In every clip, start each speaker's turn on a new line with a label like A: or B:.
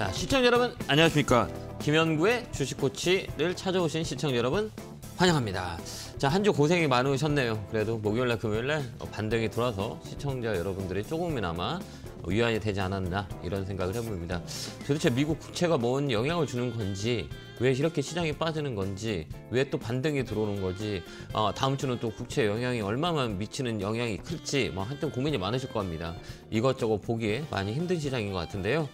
A: 자, 시청자 여러분 안녕하십니까? 김현구의 주식코치를 찾아오신 시청자 여러분 환영합니다. 자, 한주 고생이 많으셨네요. 그래도 목요일날 금요일날 어, 반등이 돌아서 시청자 여러분들이 조금이나마 위안이 되지 않았나 이런 생각을 해봅니다. 도대체 미국 국채가 뭔 영향을 주는 건지 왜 이렇게 시장이 빠지는 건지 왜 또 반등이 들어오는 거지 어, 다음 주는 또 국채 영향이 얼마만 미치는 영향이 클지 뭐 한참 고민이 많으실 겁니다. 이것저것 보기에 많이 힘든 시장인 것 같은데요.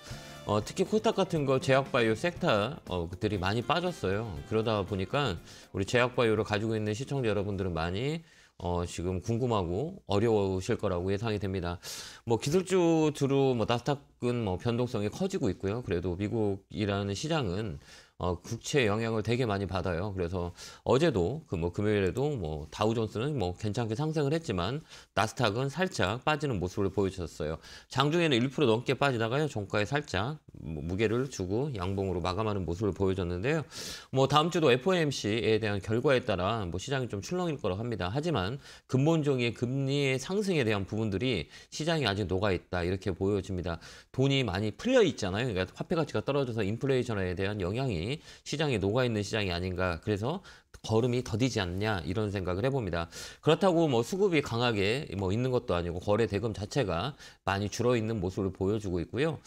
A: 어, 특히 코스닥 같은 거 제약바이오 섹터 어, 들이 많이 빠졌어요. 그러다 보니까 우리 제약바이오를 가지고 있는 시청자 여러분들은 많이 어, 지금 궁금하고 어려우실 거라고 예상이 됩니다. 뭐 기술주주로 뭐 나스닥은 뭐 변동성이 커지고 있고요. 그래도 미국이라는 시장은 어, 국채 영향을 되게 많이 받아요. 그래서 어제도 그 뭐 금요일에도 뭐 다우존스는 뭐 괜찮게 상승을 했지만 나스닥은 살짝 빠지는 모습을 보여주셨어요. 장중에는 1% 넘게 빠지다가요. 종가에 살짝 뭐 무게를 주고 양봉으로 마감하는 모습을 보여줬는데요. 뭐 다음 주도 FOMC에 대한 결과에 따라 뭐 시장이 좀 출렁일 거라고 합니다. 하지만 근본적인 금리의 상승에 대한 부분들이 시장이 아직 녹아 있다 이렇게 보여집니다. 돈이 많이 풀려 있잖아요. 그러니까 화폐 가치가 떨어져서 인플레이션에 대한 영향이 시장에 녹아있는 시장이 아닌가 그래서 걸음이 더디지 않냐 이런 생각을 해봅니다. 그렇다고 뭐 수급이 강하게 뭐 있는 것도 아니고 거래 대금 자체가 많이 줄어 있는 모습을 보여주고 있고요.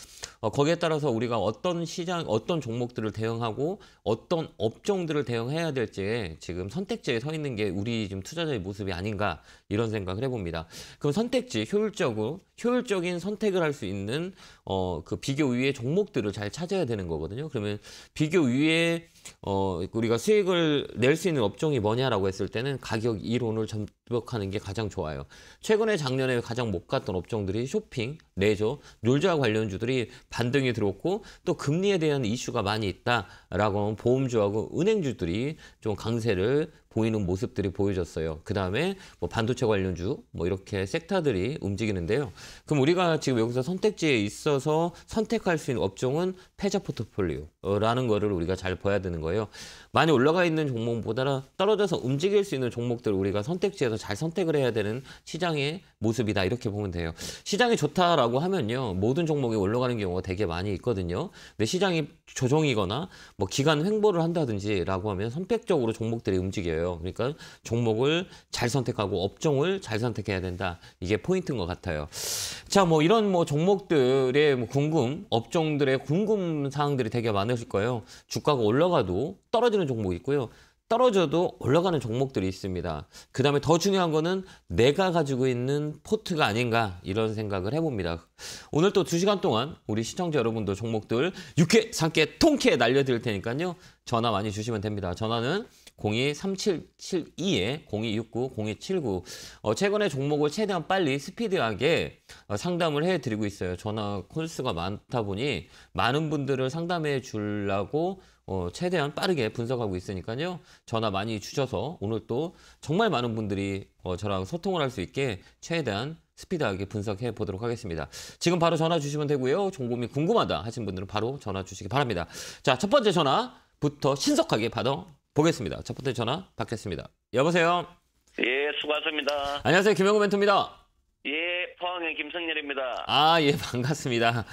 A: 어, 거기에 따라서 우리가 어떤 시장, 어떤 종목들을 대응하고 어떤 업종들을 대응해야 될지 지금 선택지에 서 있는 게 우리 지금 투자자의 모습이 아닌가 이런 생각을 해봅니다. 그럼 선택지 효율적으로 효율적인 선택을 할 수 있는 어, 그 비교 위의 종목들을 잘 찾아야 되는 거거든요. 그러면 비교 위에 어, 우리가 수익을 낼 수 있는 업종이 뭐냐라고 했을 때는 가격 이론을 접목하는 게 가장 좋아요. 최근에 작년에 가장 못 갔던 업종들이 쇼핑, 레저, 놀자 관련주들이 반등이 들었고 또 금리에 대한 이슈가 많이 있다라고 보험주하고 은행주들이 좀 강세를 보이는 모습들이 보여졌어요. 그 다음에 뭐 반도체 관련주 뭐 이렇게 섹터들이 움직이는데요. 그럼 우리가 지금 여기서 선택지에 있어서 선택할 수 있는 업종은 패자 포트폴리오라는 거를 우리가 잘 봐야 되는 거예요. 많이 올라가 있는 종목보다 는 떨어져서 움직일 수 있는 종목들 을 우리가 선택지에서 잘 선택을 해야 되는 시장의 모습이다 이렇게 보면 돼요. 시장이 좋다라고 하면요. 모든 종목이 올라가는 경우가 되게 많이 있거든요. 근데 시장이 조정이거나 뭐 기간 횡보를 한다든지 라고 하면 선택적으로 종목들이 움직여요. 그러니까 종목을 잘 선택하고 업종을 잘 선택해야 된다. 이게 포인트인 것 같아요. 자, 뭐 이런 뭐 종목들의 뭐 궁금, 업종들의 궁금 사항들이 되게 많으실 거예요. 주가가 올라가도 떨어지는 종목이 있고요. 떨어져도 올라가는 종목들이 있습니다. 그 다음에 더 중요한 거는 내가 가지고 있는 포트가 아닌가 이런 생각을 해봅니다. 오늘 또 두시간 동안 우리 시청자 여러분도 종목들 육회, 상쾌, 통쾌 날려드릴 테니까요. 전화 많이 주시면 됩니다. 전화는 023772에 0269, 0279 어, 최근에 종목을 최대한 빨리 스피드하게 어, 상담을 해드리고 있어요. 전화 콜수가 많다 보니 많은 분들을 상담해 주려고 어, 최대한 빠르게 분석하고 있으니까요. 전화 많이 주셔서 오늘 또 정말 많은 분들이 어, 저랑 소통을 할 수 있게 최대한 스피드하게 분석해 보도록 하겠습니다. 지금 바로 전화 주시면 되고요. 종목이 궁금하다 하신 분들은 바로 전화 주시기 바랍니다. 자, 첫 번째 전화부터 신속하게 받아 보겠습니다. 첫 번째 전화 받겠습니다. 여보세요.
B: 예, 수고하셨습니다
A: 안녕하세요. 김영구 멘토입니다.
B: 예, 포항의 김성렬입니다.
A: 아, 예, 반갑습니다.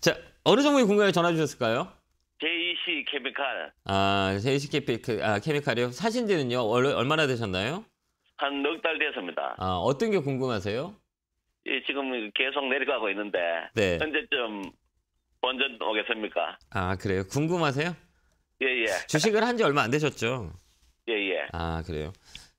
A: 자, 어느 정도의 궁금해 전화 주셨을까요?
C: JC 케미칼.
A: 아, JC 케미칼, 그, 아, 케미칼이요? 사신 지는요? 얼, 얼마나 되셨나요?
C: 한 넉 달 됐습니다.
A: 아, 어떤 게 궁금하세요?
C: 예, 지금 계속 내려가고 있는데 네. 언제쯤 본전 오겠습니까?
A: 아, 그래요? 궁금하세요? 예, 예. 주식을 한 지 얼마 안 되셨죠? 예, 예. 아, 그래요?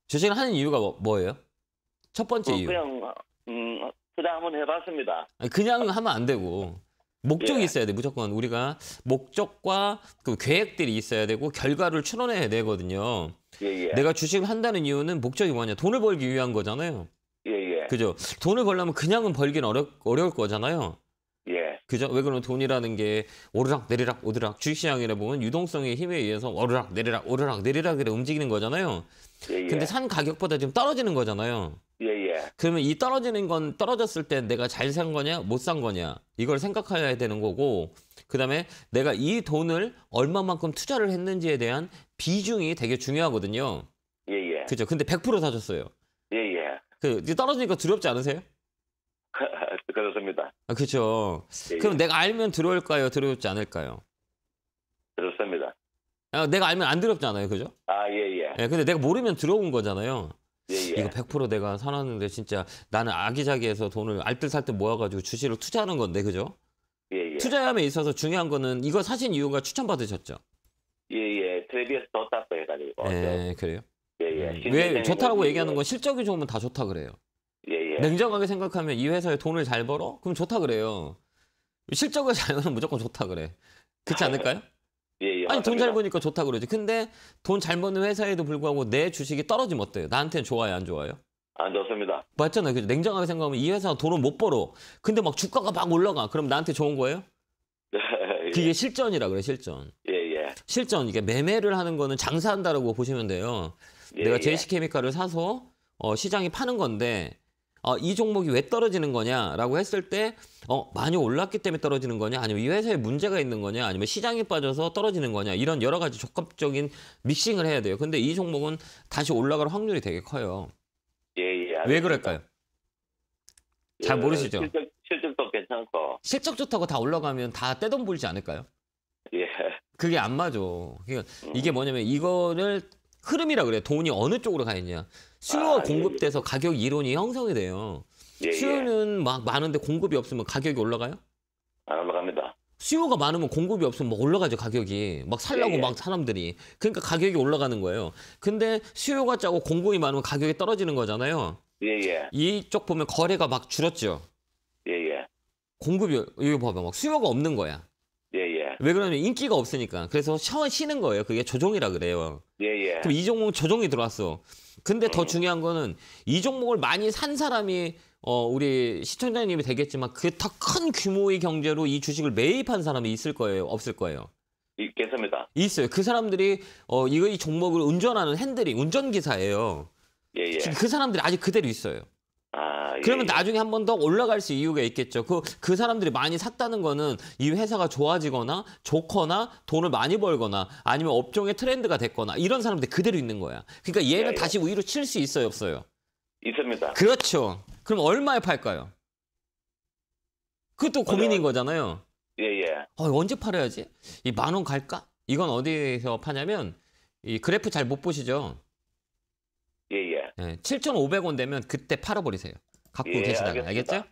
A: 주식을 하는 이유가 뭐, 예요첫 번째 어, 이유.
C: 그냥 음, 그냥 한번 해봤습니다.
A: 그냥 하면 안 되고 목적이 예. 있어야 돼 무조건 우리가 목적과 그 계획들이 있어야 되고 결과를 추론해야 되거든요. 예예. 예. 내가 주식을 한다는 이유는 목적이 뭐냐 돈을 벌기 위한 거잖아요. 예예. 예. 그죠? 돈을 벌려면 그냥은 벌긴 어려 어려울 거잖아요. 예. 그죠? 왜 그러면 돈이라는 게 오르락 내리락 오르락 주식시장이라 보면 유동성의 힘에 의해서 오르락 내리락 오르락 내리락이라 움직이는 거잖아요. 예예. 예. 근데 산 가격보다 지금 떨어지는 거잖아요. 예예. 예. 그러면 이 떨어지는 건 떨어졌을 때 내가 잘 산 거냐 못 산 거냐 이걸 생각해야 되는 거고 그다음에 내가 이 돈을 얼마만큼 투자를 했는지에 대한 비중이 되게 중요하거든요. 예예. 예. 그죠. 근데 100%사줬어요 예예. 그 떨어지니까 두렵지 않으세요?
C: 그렇습니다.
A: 아, 그죠예 예. 그럼 내가 알면 두려울까요? 두렵지 않을까요? 그렇습니다. 아, 내가 알면 안 두렵지 않아요, 그죠? 아 예예. 예, 근데 내가 모르면 두려운 거잖아요. 예, 예. 이거 100% 내가 사놨는데 진짜 나는 아기자기해서 돈을 알뜰살뜰 모아가지고 주식으로 투자하는 건데 그죠? 예, 예. 투자함에 있어서 중요한 거는 이거 사신 이유가 추천받으셨죠?
C: 예예 드레비에서 떴다고 해가지고
A: 예 그래요?
C: 예예 예. 음. 왜좋다고 얘기하는 예.
A: 건 실적이 좋으면 다 좋다 그래요 예예 예. 냉정하게 생각하면 이 회사에 돈을 잘 벌어? 그럼 좋다 그래요 실적을 잘 내면 무조건 좋다 그래 그렇지 않을까요? 아니 아, 돈잘 버니까 그러니까. 좋다 그러지. 근데 돈 잘 버는 회사에도 불구하고 내 주식이 떨어지면 어때요? 나한테는 좋아요, 안 좋아요? 안 좋습니다. 맞잖아요. 뭐 그죠? 냉정하게 생각하면 이 회사 돈을 못 벌어. 근데 막 주가가 막 올라가. 그럼 나한테 좋은 거예요?
D: 예.
A: 그게 실전이라 그래, 실전. 예, 예. 실전 이게 매매를 하는 거는 장사한다라고 보시면 돼요. 예, 내가 예. 제시케미칼을 사서 어, 시장이 파는 건데 어, 이 종목이 왜 떨어지는 거냐라고 했을 때 어, 많이 올랐기 때문에 떨어지는 거냐 아니면 이 회사에 문제가 있는 거냐 아니면 시장에 빠져서 떨어지는 거냐 이런 여러 가지 적합적인 믹싱을 해야 돼요. 근데 이 종목은 다시 올라갈 확률이 되게 커요. 예, 예. 왜 그럴까요? 잘 예, 모르시죠? 실적,
C: 실적도 괜찮고.
A: 실적 좋다고 다 올라가면 다 떼돈 벌지 않을까요? 예. 그게 안 맞아. 그러니까 이게 음. 뭐냐면 이거를 흐름이라 그래. 요 돈이 어느 쪽으로 가 있냐. 수요가 아, 예. 공급돼서 예. 가격 이론이 형성이 돼요. 예, 수요는 예. 막 많은데 공급이 없으면 가격이 올라가요? 안 올라갑니다. 수요가 많으면 공급이 없으면 막 올라가죠 가격이 막 살라고 예, 예. 막 사람들이 그러니까 가격이 올라가는 거예요. 근데 수요가 짜고 공급이 많으면 가격이 떨어지는 거잖아요. 예예. 예. 이쪽 보면 거래가 막 줄었죠. 예예. 공급이 이기 봐봐 막 수요가 없는 거야. 예예. 왜 그러냐면 인기가 없으니까 그래서 쉬는 거예요. 그게 조정이라 그래요. 예예. 그럼 이종목 조정이 들어왔어. 근데 더 음. 중요한 거는 이 종목을 많이 산 사람이 어, 우리 시청자님이 되겠지만 그 더 큰 규모의 경제로 이 주식을 매입한 사람이 있을 거예요? 없을 거예요? 있겠습니다. 있어요. 그 사람들이 어, 이거 이 종목을 운전하는 핸들이 운전기사예요. 예, 예. 지그 사람들이 아직 그대로 있어요. 아, 예, 그러면 나중에 한 번 더 올라갈 수 이유가 있겠죠. 그, 그 사람들이 많이 샀다는 거는 이 회사가 좋아지거나 좋거나 돈을 많이 벌거나 아니면 업종의 트렌드가 됐거나 이런 사람들 그대로 있는 거야. 그러니까 얘는 예, 예. 다시 위로 칠 수 있어요, 없어요? 있습니다. 그렇죠. 그럼 얼마에 팔까요? 그것도 고민인 거잖아요. 예, 예. 어, 언제 팔아야지? 이 만 원 갈까? 이건 어디서 에 파냐면 이 그래프 잘 못 보시죠? 네, 예, 7,500원 되면 그때 팔아버리세요. 갖고 예, 계시다가 알겠죠?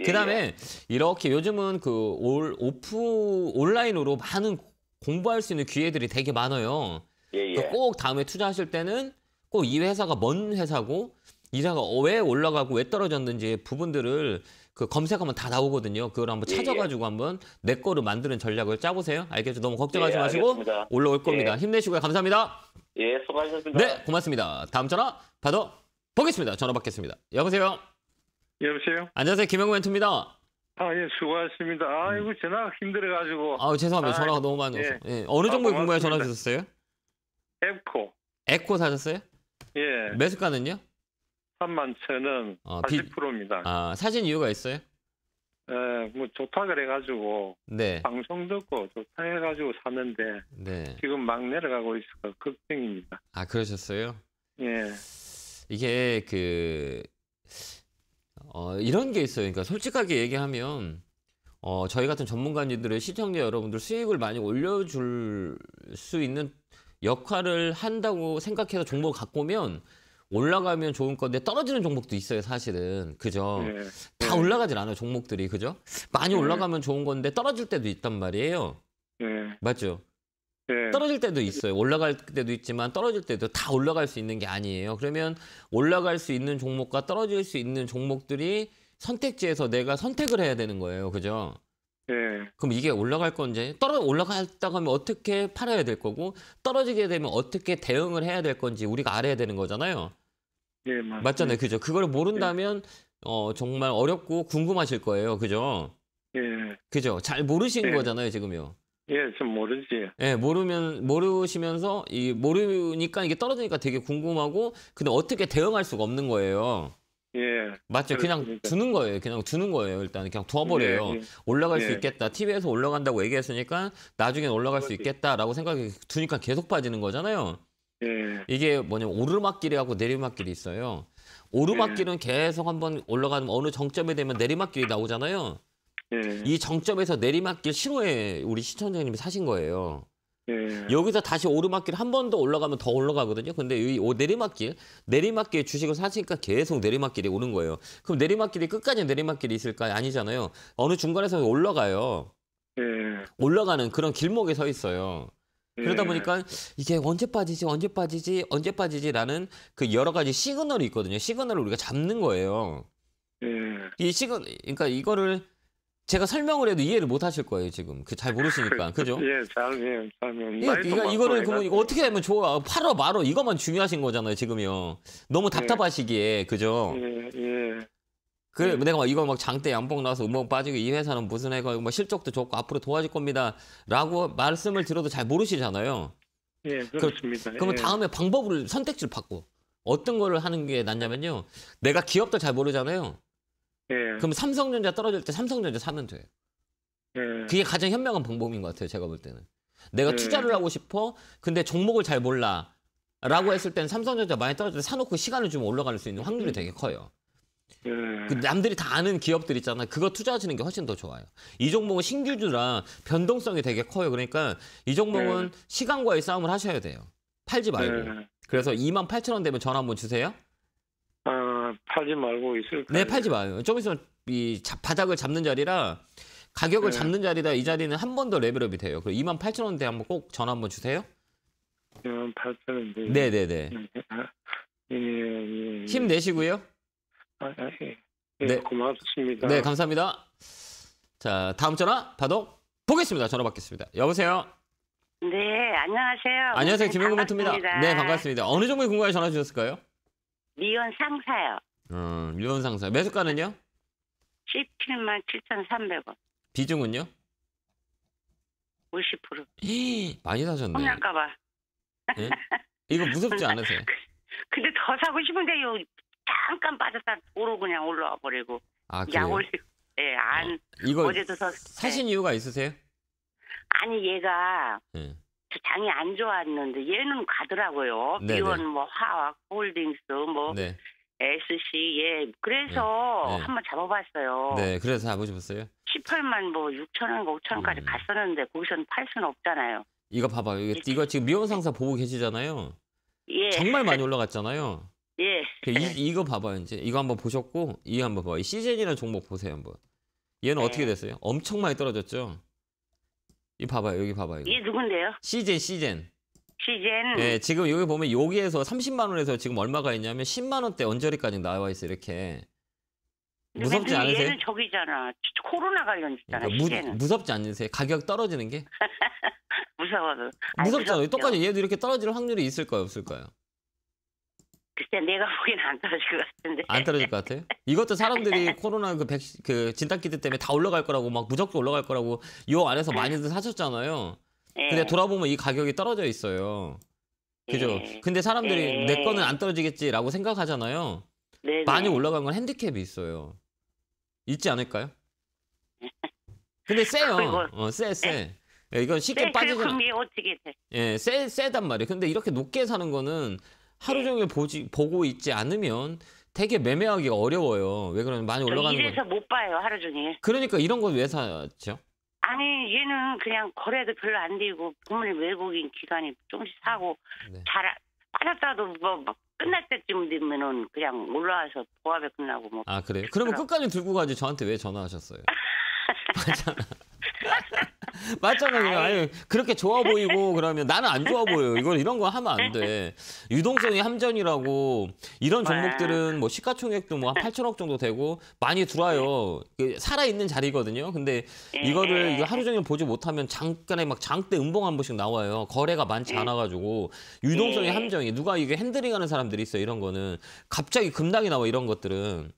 A: 예, 그다음에 예. 이렇게 요즘은 그 올 오프 온라인으로 많은 공부할 수 있는 기회들이 되게 많아요. 그러꼭 예, 다음에 투자하실 때는 꼭 이 회사가 뭔 회사고 이자가 왜 올라가고 왜 떨어졌는지 부분들을 그 검색하면 다 나오거든요. 그걸 한번 찾아가지고 예, 예. 한번 내 거를 만드는 전략을 짜보세요. 알겠죠? 너무 걱정하지 예, 마시고 올라올 겁니다. 힘내시고요. 감사합니다.
D: 예, 수고하셨습니다. 네,
A: 고맙습니다. 다음 전화 받아 보겠습니다. 전화 받겠습니다. 여보세요. 여보세요. 안녕하세요, 김영구 멘트입니다.
D: 아, 예, 수고하셨습니다. 아이고, 음. 전화 힘들어가지고. 아, 죄송합니다. 아, 전화가 아, 너무 많이 예. 왔어요. 예. 어느 정도의 아, 궁금해 전화 주셨어요? 에코.
A: 에코 사셨어요? 예. 매수가는요?
D: 3만 1 0원 80%입니다. 아, 사신 이유가 있어요? 예, 뭐 좋다 그래가지고 네. 방송 듣고 좋다 해가지고 사는데 네. 지금 막 내려가고 있어서 걱정입니다.
A: 아 그러셨어요? 예. 이게 그 어, 이런 게 있어요. 그러니까 솔직하게 얘기하면 어, 저희 같은 전문가님들의 시청자 여러분들 수익을 많이 올려줄 수 있는 역할을 한다고 생각해서 정보를 갖고 오면 올라가면 좋은 건데 떨어지는 종목도 있어요, 사실은. 그죠? 네. 다 예. 올라가질 않아요, 종목들이. 그죠? 많이 네. 올라가면 좋은 건데 떨어질 때도 있단 말이에요. 네. 맞죠? 떨어질 때도 있어요. 올라갈 때도 있지만 떨어질 때도 다 올라갈 수 있는 게 아니에요. 그러면 올라갈 수 있는 종목과 떨어질 수 있는 종목들이 선택지에서 내가 선택을 해야 되는 거예요. 그죠? 네. 그럼 이게 올라갈 건지 떨어 올라갔다 가면 어떻게 팔아야 될 거고 떨어지게 되면 어떻게 대응을 해야 될 건지 우리가 알아야 되는 거잖아요.
C: 네, 맞잖아요
A: 그죠? 그거를 모른다면 예. 어, 정말 어렵고 궁금하실 거예요. 그죠? 예. 그죠? 잘 모르신 예. 거잖아요, 지금요.
D: 예, 좀 모르지.
A: 예, 모르면 모르시면서 이 모르니까 이게 떨어지니까 되게 궁금하고 근데 어떻게 대응할 수가 없는 거예요. 예. 맞죠. 그렇습니다. 그냥 두는 거예요. 그냥 두는 거예요. 일단 그냥 두어버려요. 예, 예. 올라갈 예. 수 있겠다. TV에서 올라간다고 얘기했으니까 나중엔 올라갈 그렇지. 수 있겠다라고 생각이 두니까 계속 빠지는 거잖아요. 예. 이게 뭐냐면 오르막길이하고 내리막길이 있어요. 오르막길은 예. 계속 한번 올라가면 어느 정점에 되면 내리막길이 나오잖아요. 예. 이 정점에서 내리막길 신호에 우리 시청자님이 사신 거예요. 예. 여기서 다시 오르막길 한 번 더 올라가면 더 올라가거든요. 근데 이 내리막길, 내리막길 주식을 사시니까 계속 내리막길이 오는 거예요. 그럼 내리막길이 끝까지 내리막길이 있을까요? 아니잖아요. 어느 중간에서 올라가요. 올라가는 그런 길목에 서 있어요. 그러다 예. 보니까 이게 언제 빠지지 언제 빠지지 언제 빠지지라는 그 여러 가지 시그널이 있거든요. 시그널을 우리가 잡는 거예요. 예. 이 시그널 그러니까 이거를 제가 설명을 해도 이해를 못 하실 거예요 지금 그 잘 모르시니까 그죠?
D: 예, 잘 예, 잘 예. 그니까
A: 이거를 그럼 어떻게 하면 좋아? 팔어 말어 이것만 중요하신 거잖아요 지금요. 너무 예. 답답하시기에 그죠?
C: 예, 예. 그래 네.
A: 내가 막 이거 막 장대 양봉 나서 와 음봉 빠지고 이 회사는 무슨 회가 뭐 실적도 좋고 앞으로 도와줄 겁니다라고 말씀을 들어도 잘 모르시잖아요.
C: 예, 그, 그렇습니다. 그, 그러면 예. 다음에
A: 방법을 선택지를 받고 어떤 거를 하는 게 낫냐면요. 내가 기업도 잘 모르잖아요. 예. 그럼 삼성전자 떨어질 때 삼성전자 사면 돼요. 예. 그게 가장 현명한 방법인 것 같아요. 제가 볼 때는. 내가 예. 투자를 하고 싶어. 근데 종목을 잘 몰라. 라고 했을 땐 삼성전자 많이 떨어져서 사놓고 시간을 좀 올라갈 수 있는 확률이 음. 되게 커요. 예. 그 남들이 다 아는 기업들 있잖아요. 그거 투자하시는 게 훨씬 더 좋아요. 이 종목은 신규주라 변동성이 되게 커요. 그러니까 이 종목은 네. 시간과의 싸움을 하셔야 돼요. 팔지 말고. 네. 그래서 2만 8천 원 되면 전화 한번 주세요.
D: 아, 팔지 말고 있을까요? 네, 팔지
A: 마요. 좀 있으면 이 자, 바닥을 잡는 자리라 가격을 네. 잡는 자리다. 이 자리는 한 번 더 레벨업이 돼요. 그리고 2만 8천 원대 한번 꼭 전화 한번 주세요.
D: 2만 8천 원대. 네, 네, 네. 아, 예, 예, 힘내시고요. 아, 예. 예, 네. 고맙습니다. 네,
A: 감사합니다. 자, 다음 전화 바둑 보겠습니다. 전화 받겠습니다. 여보세요.
B: 네, 안녕하세요. 안녕하세요. 네, 김영근
A: 멘토입니다. 네, 반갑습니다. 어느 정도의 궁금해 전화 주셨을까요?
B: 미연 상사요.
A: 음, 어, 미연 상사. 매수가는요?
B: 17만 7,300원. 비중은요? 50%. 이
A: 많이 사셨네. 혼날까봐. 네? 이거 무섭지 않으세요? 그,
B: 근데 더 사고 싶은데 요 잠깐 빠졌다 도로 그냥 올라와 버리고 아, 약 올리고 예안 어, 이거 어제도 서 네.
A: 사신 이유가 있으세요?
B: 아니 얘가 네. 장이 안 좋았는데 얘는 가더라고요. 네, 네, 비원 뭐 화학 홀딩스 뭐 네. SC 예 그래서 네, 네. 한번 잡아봤어요. 네
A: 그래서 잡으셨어요?
B: 18만 뭐 6천 원 5천 원까지 음. 갔었는데 거기서는 팔 수는 없잖아요.
A: 이거 봐봐 이거, 이거 지금 미원 상사 보고 계시잖아요.
B: 예. 정말 많이
A: 올라갔잖아요. 예. 이, 거 봐봐요, 이제. 이거 한번 보셨고, 이거 한번 봐봐요. 시젠이라는 종목 보세요, 한번. 얘는 예. 어떻게 됐어요? 엄청 많이 떨어졌죠? 이 봐봐요, 여기 봐봐요. 이거. 이 누군데요? 시즌, 시즌.
B: 시즌. 예,
A: 지금 여기 보면 여기에서 30만원에서 지금 얼마가 있냐면 10만원대 언저리까지 나와 있어, 요 이렇게. 무섭지 않으세요? 얘는
B: 저기잖아. 코로나 관련이잖아. 그러니까 무,
A: 무섭지 않으세요? 가격 떨어지는 게?
B: 무서워서. 무섭잖아요. 똑같이
A: 얘도 이렇게 떨어질 확률이 있을까요? 없을까요?
B: 글쎄 내가 보기엔 안 떨어질 것
C: 같은데.
A: 안 떨어질 것 같아요? 이것도 사람들이 코로나 그, 백, 그 진단키트 때문에 다 올라갈 거라고 막 무조건 올라갈 거라고 요 안에서 많이들 사셨잖아요. 예. 근데 돌아보면 이 가격이 떨어져 있어요. 그죠? 예. 근데 사람들이 예. 내 거는 안 떨어지겠지라고 생각하잖아요.
B: 네네. 많이 올라간
A: 건 핸디캡이 있어요. 있지 않을까요? 근데 세요. 어, 세, 세. 예. 예, 이건 쉽게 빠지잖아. 금 예, 세, 세단 말이에요. 근데 이렇게 높게 사는 거는 하루 네. 종일 보지 보고 있지 않으면 되게 매매하기 어려워요. 왜 그러면 많이 올라가는 거. 일해서
B: 못 봐요 하루 종일.
A: 그러니까 이런 건왜 사죠?
B: 아니 얘는 그냥 거래도 별로 안 되고 부모님 외국인 기간이 조금씩 사고 네. 잘 빠졌다도 뭐 끝날 때쯤 되면은 그냥 올라와서 보합에 끝나고 뭐. 아
A: 그래요? 그러면 끝까지 들고 가지 저한테 왜 전화하셨어요? 맞잖아. 맞잖아요. 아유, 그렇게 좋아 보이고 그러면 나는 안 좋아 보여요. 이걸 이런 거 하면 안 돼. 유동성이 함전이라고 이런 종목들은 뭐 시가총액도 뭐 한 8천억 정도 되고 많이 들어와요. 그 살아 있는 자리거든요. 근데 예. 이거를 이거 하루 종일 보지 못하면 잠깐에 막 장대 음봉 한 번씩 나와요. 거래가 많지 네. 않아 가지고 유동성이 예. 함정이 누가 이게 핸들링하는 사람들이 있어 이런 거는 갑자기 금당이 나와 이런 것들은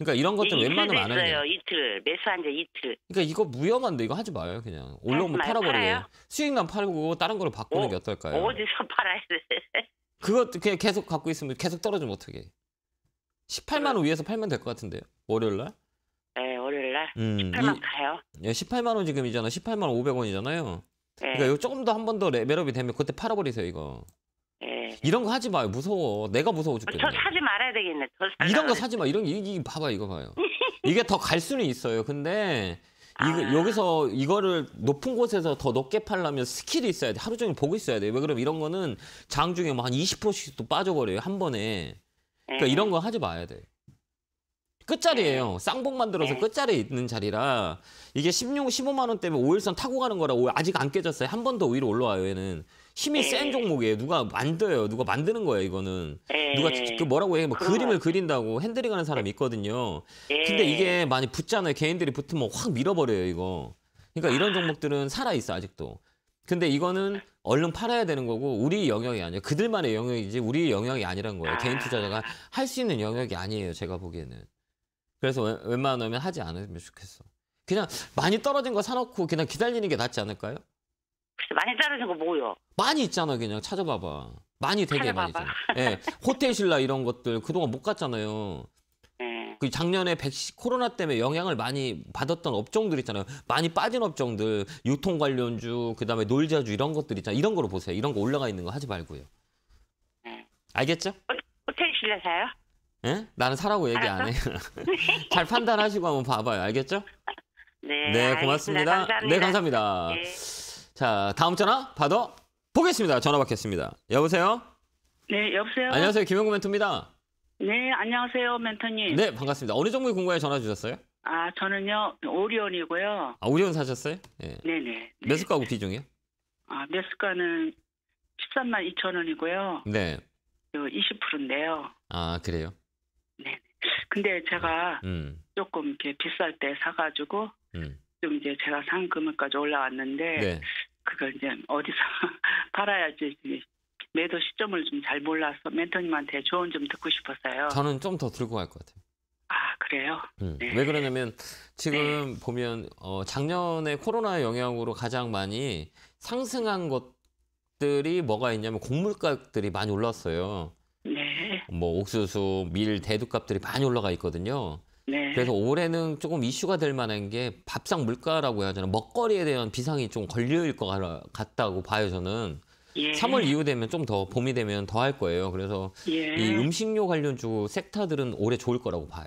A: 그러니까 이런 것들 웬만하면 안 해요.
B: 이틀 매수한 지 이틀. 그러니까
A: 이거 무혐한데 이거 하지 마요 그냥 올라오면 팔아버려요. 수익만 팔고 다른 걸로 바꾸는 오, 게 어떨까요? 어? 어디서
B: 팔아야 돼?
A: 그것 그냥 계속 갖고 있으면 계속 떨어지면 어떻게? 18만 원 위에서 팔면 될 것 같은데요. 월요일 날?
B: 네, 월요일 날.
A: 음, 18만 이, 가요. 예, 18만 원 지금이잖아. 18만 500원이잖아요. 네. 그러니까 이거 조금 더 한 번 더 레벨업이 되면 그때 팔아버리세요 이거. 네. 이런 거 하지 마요. 무서워. 내가 무서워 죽겠네. 저
B: 사지 말아야 되겠네.
A: 이런 거 사지 마. 이런 게 이게 봐봐 이거 봐요. 이게 더 갈 수는 있어요. 근데 이거, 아. 여기서 이거를 높은 곳에서 더 높게 팔려면 스킬이 있어야 돼. 하루 종일 보고 있어야 돼. 왜 그럼 이런 거는 장 중에 뭐 한 20%씩 또 빠져버려요. 한 번에. 그러니까 네. 이런 거 하지 마야 돼. 끝자리예요. 네. 쌍봉 만들어서 네. 끝자리에 있는 자리라 이게 16, 15만 원 때문에 5일선 타고 가는 거라 아직 안 깨졌어요. 한 번 더 위로 올라와요, 얘는. 힘이 센 예. 종목이에요. 누가 만들어요. 누가 만드는 거예요, 이거는. 예. 누가 그, 그 뭐라고 해? 뭐그림을 그린다고 핸들링하는 사람이 예. 있거든요. 근데 이게 많이 붙잖아요. 개인들이 붙으면 확 밀어버려요, 이거. 그러니까 이런 종목들은 살아있어, 아직도. 근데 이거는 얼른 팔아야 되는 거고 우리 영역이 아니에요. 그들만의 영역이지 우리 영역이 아니란 거예요. 개인 아. 투자자가 할 수 있는 영역이 아니에요, 제가 보기에는. 그래서 웬만하면 하지 않으면 좋겠어. 그냥 많이 떨어진 거 사놓고 그냥 기다리는 게 낫지 않을까요? 글쎄 많이 자르는 거 뭐요? 많이 있잖아 그냥 찾아봐봐. 많이 되게 찾아봐봐. 많이 있잖아. 예. 호텔 신라 이런 것들 그동안 못 갔잖아요. 예. 그 작년에 백신 코로나 때문에 영향을 많이 받았던 업종들 있잖아요. 많이 빠진 업종들, 유통 관련주, 그다음에 놀자주 이런 것들 있잖아 이런 거로 보세요. 이런 거 올라가 있는 거 하지 말고요. 예. 알겠죠? 호-
B: 텔 실내 사요?
A: 예? 나는 사라고 얘기 안 해. 잘 판단하시고 한번 봐봐요. 알겠죠?
C: 네, 네, 알겠습니다. 고맙습니다. 네, 감사합니다. 네.
A: 자, 다음 전화 받아 보겠습니다. 전화 받겠습니다. 여보세요?
E: 네, 여보세요? 안녕하세요.
A: 김영구 멘토입니다.
E: 네, 안녕하세요. 멘토님. 네,
A: 반갑습니다. 어느 정목이공금해 전화 주셨어요?
E: 아, 저는요. 오리온이고요.
A: 아, 오리온 사셨어요? 예. 네. 네네. 네. 몇 수가하고 비중이요?
E: 아, 몇 수가는 13만 2천 원이고요. 네. 20%인데요.
A: 아, 그래요?
E: 네. 근데 제가 음. 조금 이렇게 비쌀 때 사가지고 음. 좀 이제 제가 상 금액까지 올라왔는데 네. 그걸 이제 어디서 팔아야지 매도 시점을 좀 잘 몰라서 멘토님한테 조언 좀 듣고 싶었어요. 저는
A: 좀 더 들고 갈 것 같아요.
C: 아 그래요? 음.
E: 네. 왜
A: 그러냐면 지금 네. 보면 어, 작년에 코로나 영향으로 가장 많이 상승한 것들이 뭐가 있냐면 곡물값들이 많이 올랐어요. 네. 뭐 옥수수, 밀, 대두값들이 많이 올라가 있거든요. 네. 그래서 올해는 조금 이슈가 될 만한 게 밥상 물가라고 해야 하잖아. 먹거리에 대한 비상이 좀 걸려일 것 같다고 봐요, 저는.
C: 예. 3월 이후
A: 되면 좀 더 봄이 되면 더 할 거예요. 그래서 예. 이 음식료 관련 주 섹터들은 올해 좋을 거라고 봐요.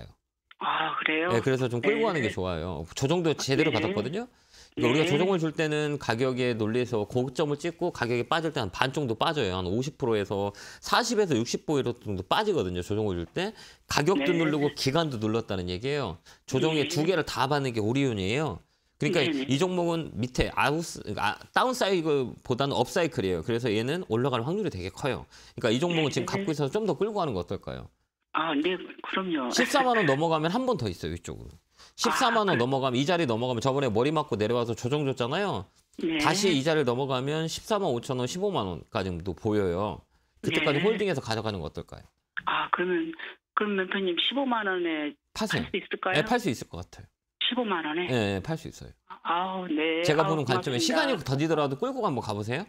C: 아, 그래요? 네, 그래서 좀 끌고 네. 가는 게
A: 좋아요. 저 정도 제대로 아, 네. 받았거든요.
C: 그러니까 우리가 예. 조정을
A: 줄 때는 가격에 논리에서 고점을 찍고 가격이 빠질 때 한 반 정도 빠져요. 한 50%에서 40에서 60% 정도 빠지거든요. 조정을 줄 때. 가격도 네. 누르고 기간도 눌렀다는 얘기예요. 조정에 네. 예. 두 개를 다 받는 게 오리온이에요. 그러니까 네. 이 종목은 밑에 아웃스 아, 다운 사이클보다는 업 사이클이에요. 그래서 얘는 올라갈 확률이 되게 커요. 그러니까 이 종목은 지금 갖고 있어서 좀 더 끌고 가는 거 어떨까요?
C: 아, 네, 그럼요.
A: 14만 원 넘어가면 한 번 더 있어요, 이쪽으로. 14만 원 아, 아, 넘어가면 이 자리 넘어가면 저번에 머리 맞고 내려와서 조정 줬잖아요.
D: 네. 다시 이
A: 자리를 넘어가면 14만 5천 원, 15만 원까지도 보여요. 그때까지 네. 홀딩해서 가져가는 거 어떨까요?
D: 아 그러면 그럼 멘토님
E: 15만 원에 팔 수 있을까요? 네, 팔수 있을 것 같아요. 15만 원에? 네, 네 팔수 있어요. 아우 네. 제가 아우, 보는 관점에 고맙습니다. 시간이
A: 더디더라도 끌고 한번 가보세요.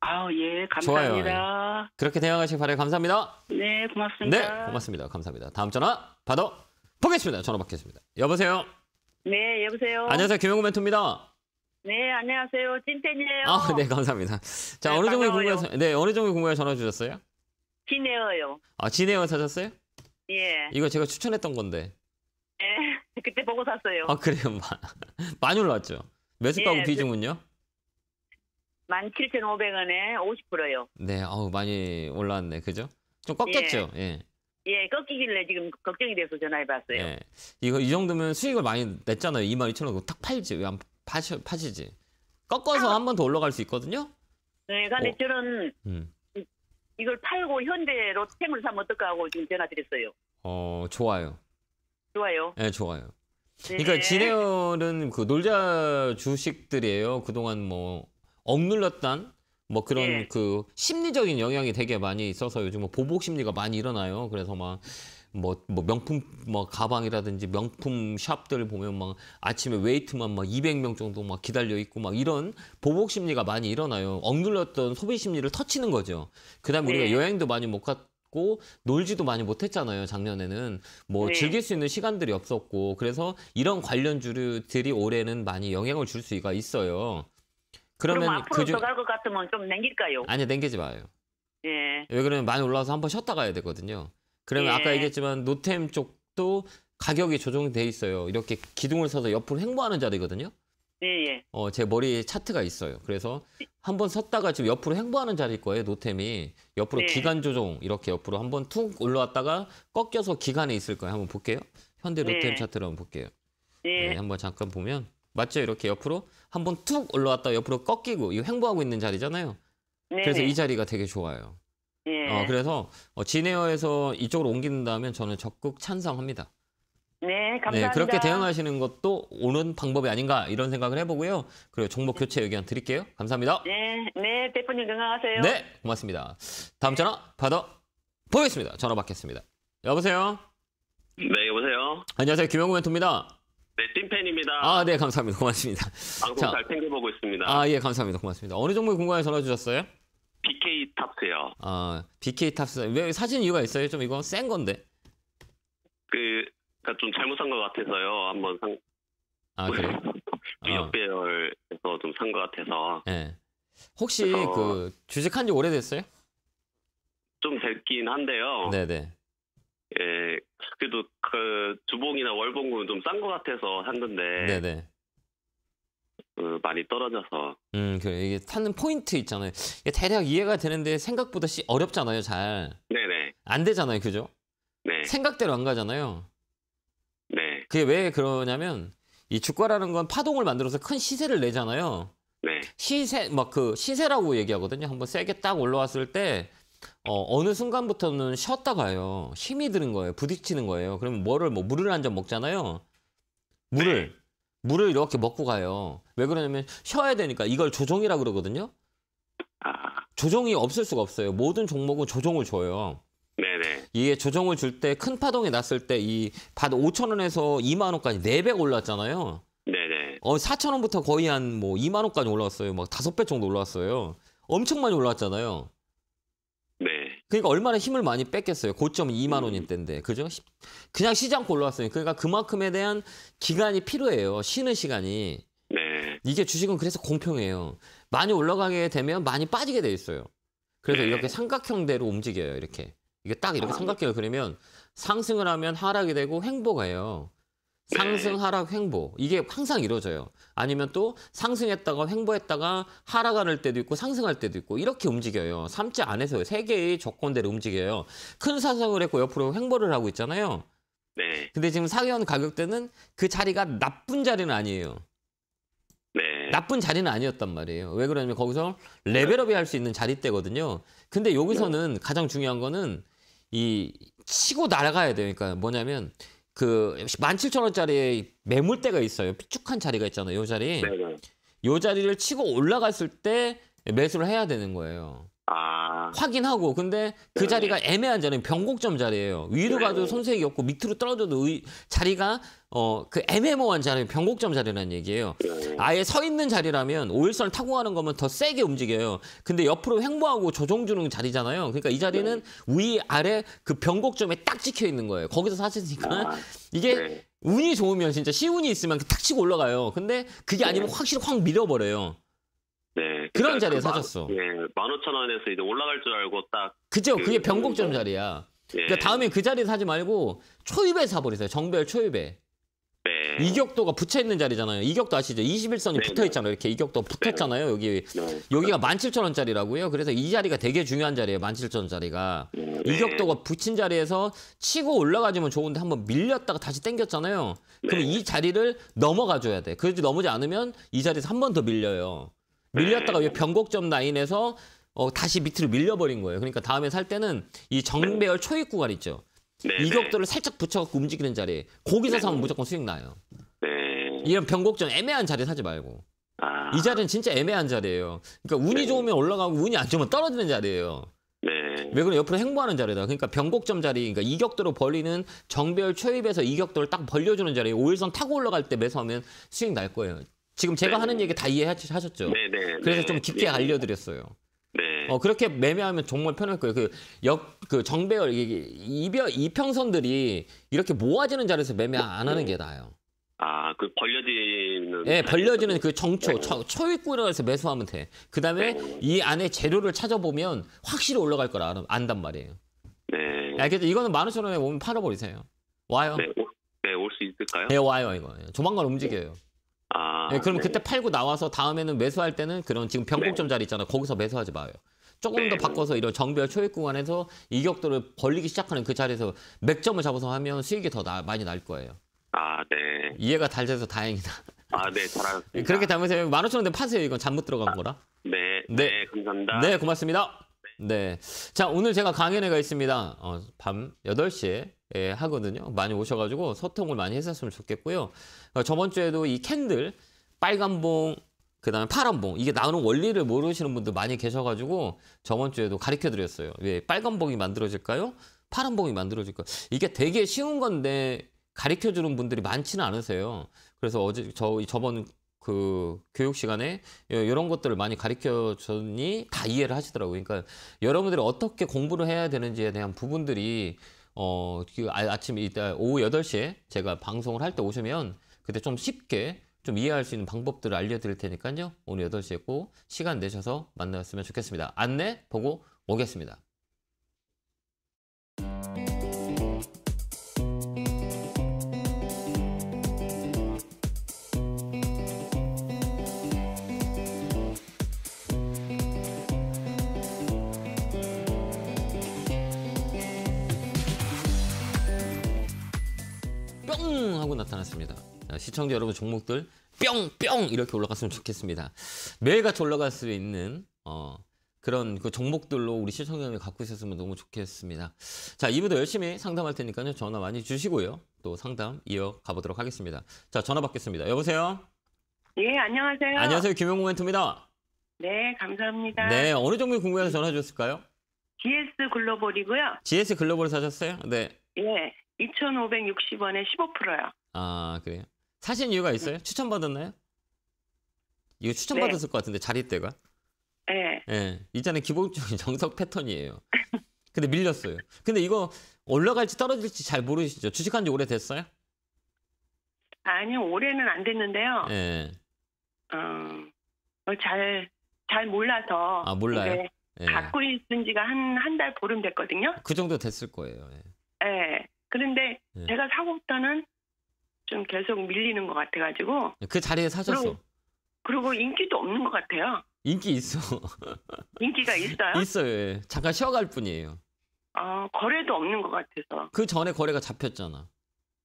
E: 아우 예, 감사합니다. 좋아요. 예.
A: 그렇게 대응하시기 바래요. 감사합니다.
E: 네, 고맙습니다. 네,
A: 고맙습니다. 감사합니다. 다음 전화 받아. 보겠습니다. 전화 받겠습니다. 여보세요.
E: 네, 여보세요. 안녕하세요.
A: 김영구 멘토입니다.
E: 네, 안녕하세요. 찐팬이에요. 아,
A: 네, 감사합니다. 자, 네, 어느 종류 궁금해서 네, 어느 종류 궁금해서 전화 주셨어요?
E: 진에어요
A: 아, 진에어 사셨어요? 예. 이거 제가 추천했던 건데.
E: 예. 그때 보고 샀어요. 아,
A: 그래요. 많이 올랐죠. 몇수가구 예, 그 비중은요?
E: 만 칠천 오백 원에 오십 프로요
A: 네, 어우 많이 올랐네. 그죠? 좀 꺾였죠. 예. 예.
E: 예, 꺾이길래 지금 걱정이 돼서 전화해봤어요. 예.
A: 이거 이 정도면 수익을 많이 냈잖아요. 2만 2천 원. 탁 팔지. 왜안 파시, 파시지? 꺾어서 아. 그- 한번 더 올라갈 수 있거든요?
E: 네, 근데 오. 어. 저는 음. 이걸 팔고 현대로 템을 사면 어떨까하고 지금 전화드렸어요.
A: 어, 좋아요. 좋아요. 네, 좋아요. 네. 그러니까 진해열은 그 놀자 주식들이에요. 그동안 뭐 억눌렀던 뭐 그런 예. 그 심리적인 영향이 되게 많이 있어서 요즘 뭐 보복 심리가 많이 일어나요. 그래서 막 뭐, 뭐 명품 뭐 가방이라든지 명품 샵들 보면 막 아침에 웨이트만 막 200명 정도 막 기다려 있고 막 이런 보복 심리가 많이 일어나요. 억눌렀던 소비 심리를 터치는 거죠. 그다음에 네. 우리가 여행도 많이 못 갔고 놀지도 많이 못했잖아요. 작년에는 뭐 네. 즐길 수 있는 시간들이 없었고 그래서 이런 관련 주류들이 올해는 많이 영향을 줄 수가 있어요. 그러면 그럼 앞으로 그 중... 더갈
E: 것 같으면 좀 냉길까요?
A: 아니요, 냉기지 마요. 예. 왜 그러면 많이 올라와서 한번 쉬었다 가야 되거든요. 그러면 예. 아까 얘기했지만 노템 쪽도 가격이 조정돼 이 있어요. 이렇게 기둥을 서서 옆으로 횡보하는 자리거든요. 예, 예. 어, 제 머리에 차트가 있어요. 그래서 한번 섰다가 지금 옆으로 횡보하는 자리일 거예요, 노템이. 옆으로 예. 기간 조정, 이렇게 옆으로 한번 툭 올라왔다가 꺾여서 기간에 있을 거예요. 한번 볼게요. 현대 예. 노템 예. 차트를 한번 볼게요. 예. 네, 한번 잠깐 보면 맞죠? 이렇게 옆으로 한번 툭 올라왔다 옆으로 꺾이고 이 횡보하고 있는 자리잖아요. 네네. 그래서 이 자리가 되게 좋아요. 예. 어, 그래서 어, 진에어에서 이쪽으로 옮긴다면 저는 적극 찬성합니다.
E: 네, 네 감사합니다. 네, 그렇게 대응하시는
A: 것도 옳은 방법이 아닌가 이런 생각을 해보고요. 그리고 종목 교체 의견 드릴게요. 감사합니다.
E: 네, 네, 대표님 건강하세요. 네,
A: 고맙습니다. 다음 전화 받아 보겠습니다. 전화 받겠습니다. 여보세요?
E: 네, 여보세요?
A: 안녕하세요. 김영구 멘토입니다.
E: 네, 찐팬입니다. 아,
A: 네, 감사합니다. 고맙습니다.
E: 방송 잘 챙겨보고 있습니다.
A: 아, 예, 감사합니다. 고맙습니다. 어느 정도의 공간에 전화 주셨어요?
E: BK 탑스요.
A: 아, BK 탑스. 왜 사진 이유가 있어요? 좀 이거 센 건데.
C: 그, 그러니까 좀 잘못 산 것 같아서요. 한번 상. 아, 그래요? 미역 그 배열에서 좀 산 것 같아서.
A: 네. 혹시 그 주식한 지 오래됐어요?
E: 좀 됐긴 한데요. 네네. 예, 그래도
C: 그 주봉이나 월봉은 좀 싼 것 같아서 샀는데 네네. 어, 많이 떨어져서
A: 음, 그 이게 타는 포인트 있잖아요. 이게 대략 이해가 되는데 생각보다 씨 어렵잖아요, 잘. 네네. 안 되잖아요, 그죠? 네. 생각대로 안 가잖아요. 네. 그게 왜 그러냐면 이 주가라는 건 파동을 만들어서 큰 시세를 내잖아요. 네. 시세 막 그 시세라고 얘기하거든요. 한번 세게 딱 올라왔을 때 어, 어느 순간부터는 쉬었다가요. 힘이 드는 거예요. 부딪히는 거예요. 그러면 뭐를 뭐 물을 한 잔 먹잖아요. 물을 네. 물을 이렇게 먹고 가요. 왜 그러냐면 쉬어야 되니까 이걸 조정이라 그러거든요. 아. 조정이 없을 수가 없어요. 모든 종목은 조정을 줘요. 네 이게 조정을 줄 때 큰 파동이 났을 때이밭 5천 원에서 2만 원까지 4배 올랐잖아요. 네네. 어 4천 원부터 거의 한 뭐 2만 원까지 올라왔어요. 막 다섯 배 정도 올라왔어요. 엄청 많이 올라왔잖아요. 네. 그러니까 얼마나 힘을 많이 뺐겠어요. 고점 2만 음. 원인데인데 그죠? 그냥 시장 골라왔어요. 그러니까 그만큼에 대한 기간이 필요해요. 쉬는 시간이. 네. 이게 주식은 그래서 공평해요. 많이 올라가게 되면 많이 빠지게 돼 있어요. 그래서 네. 이렇게 삼각형대로 움직여요. 이렇게 이게 딱 이렇게 아, 네. 삼각형을 그리면 상승을 하면 하락이 되고 횡보가요. 네. 상승 하락 횡보 이게 항상 이루어져요. 아니면 또 상승했다가 횡보했다가 하락할 때도 있고 상승할 때도 있고 이렇게 움직여요. 삼지 안에서 세 개의 조건대로 움직여요. 큰 상승을 했고 옆으로 횡보를 하고 있잖아요. 네. 근데 지금 상현 가격대는 그 자리가 나쁜 자리는 아니에요. 네. 나쁜 자리는 아니었단 말이에요. 왜 그러냐면 거기서 레벨업이 할 수 있는 자리대거든요. 근데 여기서는 가장 중요한 거는 이 치고 날아가야 되니까 그러니까 뭐냐면 그 17,000원짜리 매물대가 있어요. 삐쭉한 자리가 있잖아요. 요 자리. 네네. 네. 요 자리를 치고 올라갔을 때 매수를 해야 되는 거예요. 아. 확인하고 근데 그 자리가 애매한 자리는 변곡점 자리예요. 위로 네 가도 손색이 없고 밑으로 떨어져도 의, 자리가 어, 그 애매모호한 자리, 는 변곡점 자리라는 얘기예요. 아예 서 있는 자리라면 오일선을 타고 가는 거면 더 세게 움직여요. 근데 옆으로 횡보하고 조정 주는 자리잖아요. 그러니까 이 자리는 네. 위, 아래 그 변곡점에 딱 찍혀 있는 거예요. 거기서 사시니까 아, 이게 네. 운이 좋으면 진짜 시운이 있으면 탁 치고 올라가요. 근데 그게 네. 아니면 네. 확실히 확 밀어버려요. 네. 그런 그러니까 자리에 그 사셨어. 만, 예, 만 오천 원에서 이제 올라갈
C: 줄 알고 딱.
A: 그죠? 그, 그게 변곡점 그 뭐- 자리야. 예. 그러니까 다음에 그 자리 에 사지 말고 초입에 사버리세요. 정별 초입에. 네. 이격도가 붙어 있는 자리잖아요. 이격도 아시죠? 21선이 붙어 네. 있잖아요. 이렇게 이격도 붙었잖아요. 네. 여기 여기가 17,000원짜리라고요. 그래서 이 자리가 되게 중요한 자리예요. 17,000원짜리가. 이격도가 붙인 자리에서 치고 올라가지면 좋은데 한번 밀렸다가 다시 땡겼잖아요. 그럼 이 자리를 넘어가 줘야 돼. 그래도 넘어지 않으면 이 자리에서 한 번 더 밀려요. 밀렸다가 왜 변곡점 라인에서 어, 다시 밑으로 밀려버린 거예요. 그러니까 다음에 살 때는 이 정배열 초입 구간 있죠. 네네. 이격도를 네. 살짝 붙여갖고 움직이는 자리. 에 거기서 사면 네. 무조건 수익 나요. 네. 이런 변곡점 애매한 자리 사지 말고. 아. 이 자리는 진짜 애매한 자리예요. 그러니까 운이 네. 좋으면 올라가고 운이 안 좋으면 떨어지는 자리예요. 네. 왜 그래? 옆으로 행보하는 자리다. 그러니까 변곡점 자리, 그러니까 이격도로 벌리는 정배열 초입에서 이격도를 딱 벌려주는 자리. 에 오일선 타고 올라갈 때 매수하면 수익 날 거예요. 지금 제가 네 하는 얘기 다 이해하셨죠? 네네. 그래서 네좀 깊게 예, 예. 알려드렸어요. 네. 어, 그렇게 매매하면 정말 편할 거예요. 그 역, 그 정배열, 이별, 이평선들이 이렇게 모아지는 자리에서 매매 안 하는 게 네. 나아요. 아, 그 벌려지는. 네, 벌려지는 그 정초, 네. 초, 초입구에서 매수하면 돼. 그 다음에 네. 이 안에 재료를 찾아보면 확실히 올라갈 걸 안, 안단 말이에요. 네. 알겠죠? 이거는 만우천 원에 오면 팔아버리세요. 와요. 네,
C: 네 올 수 있을까요? 네,
A: 와요, 이거. 조만간 움직여요. 아. 네, 그럼 네. 그때 팔고 나와서 다음에는 매수할 때는 그런 지금 변곡점 네. 자리 있잖아요. 거기서 매수하지 마요. 조금 더 네. 바꿔서 이런 정별 초입 구간에서 이격도를 벌리기 시작하는 그 자리에서 맥점을 잡아서 하면 수익이 더 나, 많이 날 거예요. 아, 네. 이해가 잘 돼서 다행이다.
C: 아, 네, 잘 알았습니다.
A: 그렇게 담으세요. 15,000원대 파세요. 이건 잘못 들어간 아, 거라.
C: 네, 네, 네, 감사합니다.
A: 네, 고맙습니다. 네. 네. 자, 오늘 제가 강연회가 있습니다. 어, 밤 8시에 예, 하거든요. 많이 오셔가지고 소통을 많이 했었으면 좋겠고요. 어, 저번 주에도 이 캔들 빨간 봉 그다음에 파란 봉 이게 나오는 원리를 모르시는 분들 많이 계셔가지고 저번 주에도 가르쳐 드렸어요. 왜 빨간 봉이 만들어질까요? 파란 봉이 만들어질까요? 이게 되게 쉬운 건데 가르쳐 주는 분들이 많지는 않으세요. 그래서 어제 저 저번 그 교육 시간에 이런 것들을 많이 가르쳐 줬니 다 이해를 하시더라고요. 그러니까 여러분들이 어떻게 공부를 해야 되는지에 대한 부분들이 어, 그 아, 아침 이따 오후 8시에 제가 방송을 할 때 오시면 그때 좀 쉽게 좀 이해할 수 있는 방법들을 알려드릴 테니까요. 오늘 8시에 꼭 시간 내셔서 만나셨으면 좋겠습니다. 안내 보고 오겠습니다. 뿅 하고 나타났습니다. 시청자 여러분 종목들 뿅뿅 이렇게 올라갔으면 좋겠습니다. 매일같이 올라갈 수 있는 어, 그런 그 종목들로 우리 시청자여러분이 갖고 있었으면 너무 좋겠습니다. 자, 이분도 열심히 상담할 테니까요. 전화 많이 주시고요. 또 상담 이어가 보도록 하겠습니다. 자, 전화 받겠습니다. 여보세요?
F: 예, 안녕하세요. 안녕하세요.
A: 김영모멘트입니다
F: 네, 감사합니다. 네,
A: 어느 종류 궁금해서 전화 주셨을까요?
F: GS 글로벌이고요.
A: GS 글로벌 사셨어요? 네.
F: 예. 2,560원에
A: 15%요. 아 그래요? 사신 이유가 있어요? 네. 추천 받았나요? 이거 추천 받았을 네. 것 같은데 자리때가 네. 네. 예. 이자는 기본적인 정석 패턴이에요. 근데 밀렸어요. 근데 이거 올라갈지 떨어질지 잘 모르시죠? 주식한 지 오래됐어요?
F: 아니요, 올해는 안 됐는데요. 예. 어, 어 잘, 잘 몰라서. 아, 몰라요? 예. 갖고 있는 지가 한, 한 달 보름 됐거든요.
A: 그 정도 됐을 거예요.
F: 예. 예. 그런데 네. 제가 사고부터는 좀 계속 밀리는 것 같아가지고.
A: 그 자리에 사셨어. 그리고,
F: 그리고 인기도 없는 것 같아요.
A: 인기 있어.
F: 인기가 있어요?
A: 있어요. 예. 잠깐 쉬어갈 뿐이에요.
F: 아 거래도 없는 것 같아서.
A: 그 전에 거래가 잡혔잖아.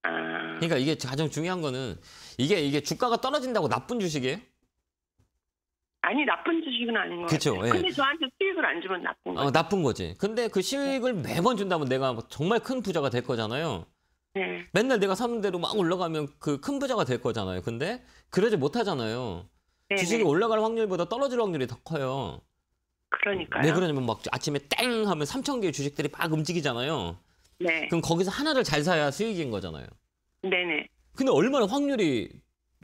A: 아. 그러니까 이게 가장 중요한 거는 이게 이게 주가가 떨어진다고 나쁜 주식이에요?
F: 아니 나쁜 주식은 아닌 거 그쵸, 같아요. 예. 근데 저한테 수익을 안 주면 나쁜
A: 거 어, 나쁜 거지. 근데 그 수익을 네. 매번 준다면 내가 뭐 정말 큰 부자가 될 거잖아요. 네. 맨날 내가 사는 대로 막 올라가면 그 큰 부자가 될 거잖아요. 근데 그러지 못하잖아요. 네 주식이 네. 올라갈 확률보다 떨어질 확률이 더 커요.
F: 그러니까요. 왜 그러냐면
A: 막 아침에 땡 하면 3천 개의 주식들이 막 움직이잖아요. 네. 그럼 거기서 하나를 잘 사야 수익인 거잖아요. 네네. 근데 얼마나 확률이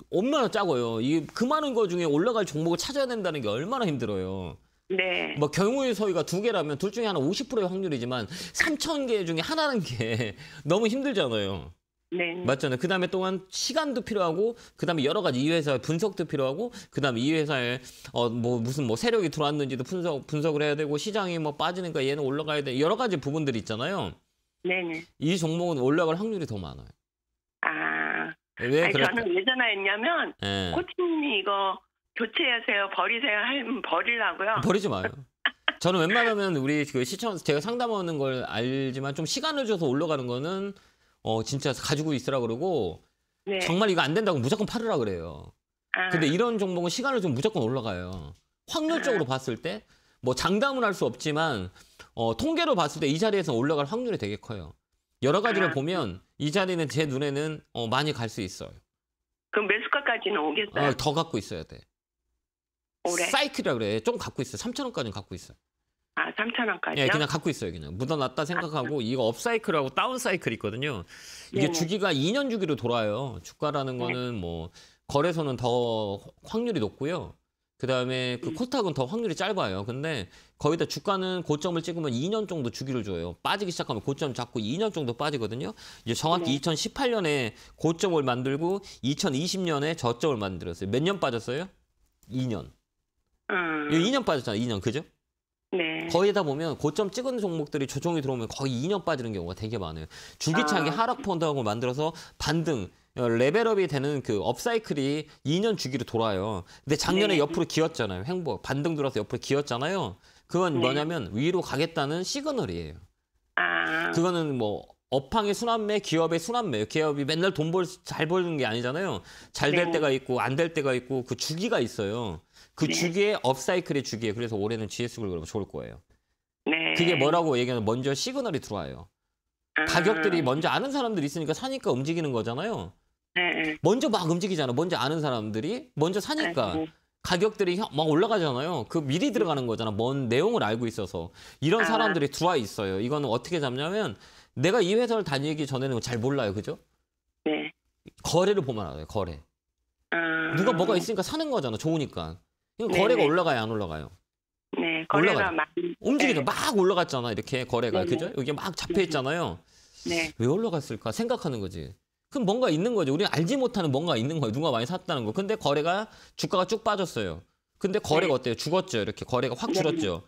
A: 얼마나 짜고요. 이그 많은 것 중에 올라갈 종목을 찾아야 된다는 게 얼마나 힘들어요. 네. 뭐 경우의 서위가 두 개라면 둘 중에 하나 50%의 확률이지만 3천 개 중에 하나는 게 너무 힘들잖아요. 네. 맞잖아요. 그 다음에 또한 시간도 필요하고, 그 다음에 여러 가지 이 회사의 분석도 필요하고, 그 다음에 이 회사에 어뭐 무슨 뭐 세력이 들어왔는지도 분석 분석을 해야 되고, 시장이 뭐 빠지니까 얘는 올라가야 돼. 여러 가지 부분들이 있잖아요. 네. 이 종목은 올라갈 확률이 더 많아요. 왜 아니, 그럴 저는
F: 왜 전화했냐면 네. 예. 코치님이 이거 교체하세요, 버리세요 하면 음, 버리라고요. 버리지
A: 마요. 저는 웬만하면 우리 그 시청 제가 상담하는 걸 알지만 좀 시간을 줘서 올라가는 거는 어 진짜 가지고 있으라 그러고 네. 정말 이거 안 된다고 무조건 팔으라 그래요. 아. 근데 이런 종목은 시간을 좀 무조건 올라가요. 확률적으로 아. 봤을 때 뭐 장담은 할 수 없지만 어 통계로 봤을 때 이 자리에서 올라갈 확률이 되게 커요. 여러 가지를 아. 보면 이 자리는 제 눈에는 어, 많이 갈 수 있어요.
F: 그럼 매수가까지는 오겠어요? 어,
A: 더 갖고 있어야 돼. 올해? 사이클이라 그래. 좀 갖고 있어요. 3천 원까지는 갖고 있어요. 아, 3,000원까지요? 예, 그냥 갖고 있어요, 그냥. 묻어놨다 생각하고 아, 이거 업사이클하고 다운사이클 있거든요. 이게 네네. 주기가 2년 주기로 돌아요. 주가라는 네. 거는 네. 뭐 거래소는 더 확률이 높고요. 그다음에 그 코스닥은 더 확률이 짧아요. 근데 거의 다 주가는 고점을 찍으면 2년 정도 주기를 줘요. 빠지기 시작하면 고점 잡고 2년 정도 빠지거든요. 이제 정확히 네. 2018년에 고점을 만들고 2020년에 저점을 만들었어요. 몇 년 빠졌어요? 2년. 음. 2년 빠졌잖아요. 2년 그죠? 네. 거의 다 보면 고점 찍은 종목들이 조정이 들어오면 거의 2년 빠지는 경우가 되게 많아요. 주기차게 아. 하락 펀드하고 만들어서 반등 어, 레벨업이 되는 그 업사이클이 2년 주기로 돌아요. 근데 작년에 네. 옆으로 기었잖아요. 행복 반등 들어서 옆으로 기었잖아요. 그건 네. 뭐냐면 위로 가겠다는 시그널이에요. 아. 그거는 뭐 업황의 순환매, 기업의 순환매. 기업이 맨날 돈 벌 잘 벌는 게 아니잖아요. 잘될 네. 때가 있고 안 될 때가 있고 그 주기가 있어요. 그 네. 주기에 업사이클의 주기에 그래서 올해는 GS를 그러면 좋을 거예요.
F: 네. 그게 뭐라고
A: 얘기하면 먼저 시그널이 들어와요. 아. 가격들이 먼저 아는 사람들이 있으니까 사니까 움직이는 거잖아요. 예, 예. 먼저 막 움직이잖아. 먼저 아는 사람들이 먼저 사니까 가격들이 막 올라가잖아요. 그 미리 들어가는 음. 거잖아. 뭔 내용을 알고 있어서 이런 아. 사람들이 두어와 있어요. 이거는 어떻게 잡냐면 내가 이 회사를 다니기 전에는 잘 몰라요, 그죠? 네. 거래를 보면 알아요. 거래. 아. 누가 뭐가 있으니까 사는 거잖아. 좋으니까. 네, 거래가 네. 올라가요, 안 올라가요?
B: 네, 거래가 막
A: 움직이죠. 네. 막 올라갔잖아. 이렇게 거래가 그죠? 여기 막 잡혀 있잖아요. 네. 왜 올라갔을까 생각하는 거지. 그럼 뭔가 있는 거죠. 우리는 알지 못하는 뭔가 있는 거예요. 누가 많이 샀다는 거. 근데 거래가 주가가 쭉 빠졌어요. 근데 거래가 네. 어때요? 죽었죠. 이렇게 거래가 확 줄었죠.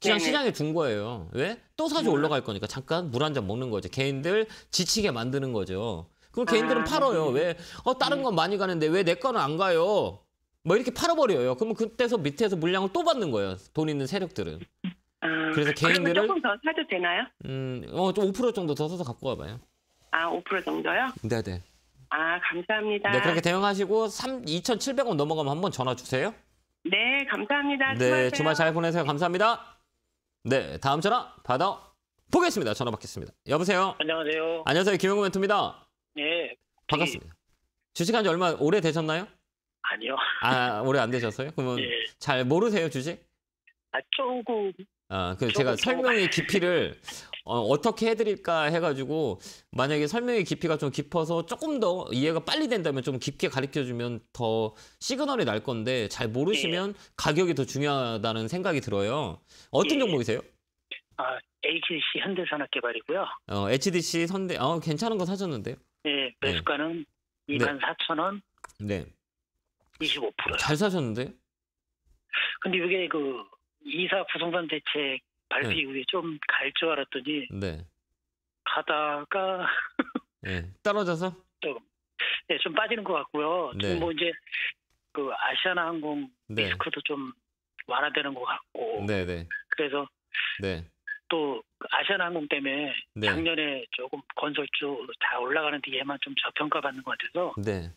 A: 그냥 네. 시장에 둔 거예요. 왜? 또 사지 네. 올라갈 거니까 잠깐 물 한 잔 먹는 거죠. 개인들 지치게 만드는 거죠. 그럼 개인들은 아, 팔어요 네. 왜? 어 다른 네. 건 많이 가는데 왜 내 거는 안 가요? 뭐 이렇게 팔아버려요. 그러면 그때서 밑에서 물량을 또 받는 거예요. 돈 있는 세력들은.
C: 아,
F: 그래서
A: 개인들은 조금
F: 더 사도 되나요?
A: 음, 어 좀 5% 정도 더 사서 갖고 와봐요.
F: 아, 5% 정도요? 네네. 아, 감사합니다. 네, 그렇게
A: 대응하시고 3, 2,700원 넘어가면 한번 전화 주세요.
F: 네, 감사합니다. 네, 주말,
A: 잘 보내세요. 감사합니다. 네, 다음 전화 받아 보겠습니다. 전화 받겠습니다. 여보세요. 안녕하세요. 안녕하세요. 김영구 멘트입니다. 네. 반갑습니다. 주식한 지 얼마 오래 되셨나요? 아니요. 아, 오래 안 되셨어요? 그러면 네. 잘 모르세요, 주식?
C: 아, 조금.
A: 아, 그 제가 설명의 깊이를 어, 떻게 해드릴까 해가지고 만약에 설명의 깊이가 좀 깊어서 조금 더 이해가 빨리 된다면 좀 깊게 가르쳐주면 더 시그널이 날 건데 잘 모르시면 예. 가격이 더 중요하다는 생각이 들어요. 어떤 예. 종목이세요?
C: 아, HDC 현대산업개발이고요.
A: 어, HDC 선대, 어, 괜찮은 거 사셨는데요.
C: 예, 네, 매수가는 네. 24,000원. 네. 25%.
A: 잘 사셨는데?
C: 근데 이게 그 이사 부동산 대책 발비 이후에 네. 좀갈 줄 알았더니 네. 가다가 네. 예. 떨어져서 조금 네, 좀 빠지는 것 같고요. 네. 좀뭐 이제 그 아시아나 항공 네. 리스크도 좀 완화되는 것 같고. 네네. 네. 그래서 네. 또 그 아시아나 항공 때문에 네. 작년에 조금 건설주 다 올라가는데 얘만 좀 저평가받는 것 같아서 네.